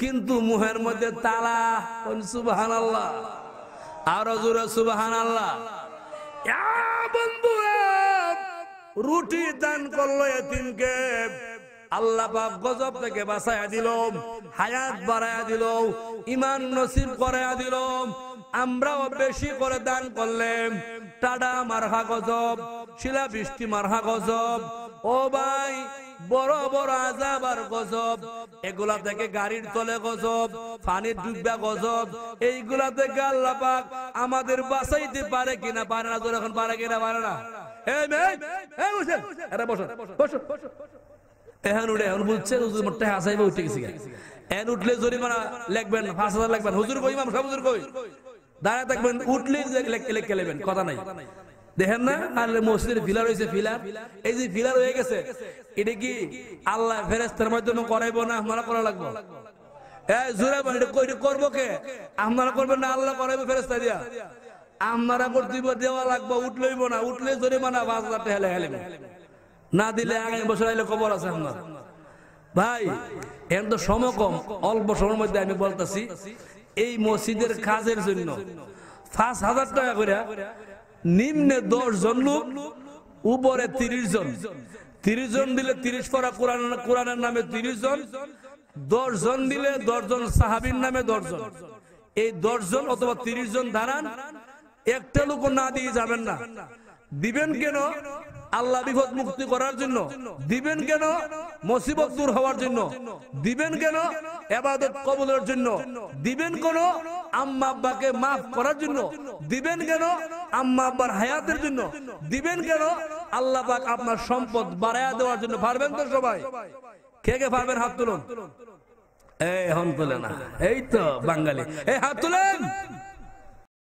কিন্তু মুহের মধ্যে তালা সুবাহান আল্লাহ আরো জোরে সুবাহান আল্লাহ রুটি দান করলো এতিমকে আল্লাহ বাপ গজব থেকে বাঁচাইয়া দিল হায়াত বাড়াইয়া দিল ইমান নসিব করাইয়া দিল আমরাও বেশি করে দান করলেন টাডা মারহা গজব শিলা বৃষ্টি মারহা গজব ও ভাই বড় বড় আজাব আর গজব এগুলা থেকে গাড়ির তলে গজব পানির ডুববা গজব এইগুলা থেকে আল্লাহ পাক আমাদের বাসাইতে পারে কিনা পারে না তোর এখন পারে কিনা পারে না উঠলে জরিমানা পাঁচ হাজার কথা নাই দেখেন না আর মসজিদের ফিলার হয়েছে ফিলার এই যে ফিলার হয়ে গেছে এটা কি আল্লাহ ফেরেস্তার মাধ্যমে করাইবো না আমরা করা লাগবো করবো কে না আল্লাহ দেওয়া উঠলে পাঁচ হাজার হেলে না দিলে বছর খবর আছে ভাই এখন তো সমকম কম অল্প সময়ের মধ্যে আমি বলতেছি এই মসজিদের কাজের জন্য পাঁচ হাজার টাকা করে নিম্নে দশ জন লোক উপরে তিরিশ জন তিরিশ জন দিলে তিরিশ পরা কোরআন কোরআনের নামে তিরিশ জন দশ জন দিলে দশ জন সাহাবির নামে দশ জন এই দশ জন অথবা তিরিশ জন দাঁড়ান একটা লোক না দিয়ে যাবেন না দিবেন কেন আল্লাহ বিপদ মুক্তি করার জন্য দিবেন কেন মুসিবত দূর হওয়ার জন্য দিবেন কেন এবাদত কবলের জন্য দিবেন কেন আম্মা আব্বাকে মাফ করার জন্য দিবেন কেন আম্মা আব্বার হায়াতের জন্য দিবেন কেন আল্লাহ পাক আপনার সম্পদ বাড়ায়া দেওয়ার জন্য পারবেন তো সবাই কে কে পারবেন হাত তুলুন এই হন তুলে না এই তো বাঙালি এই হাত তুলেন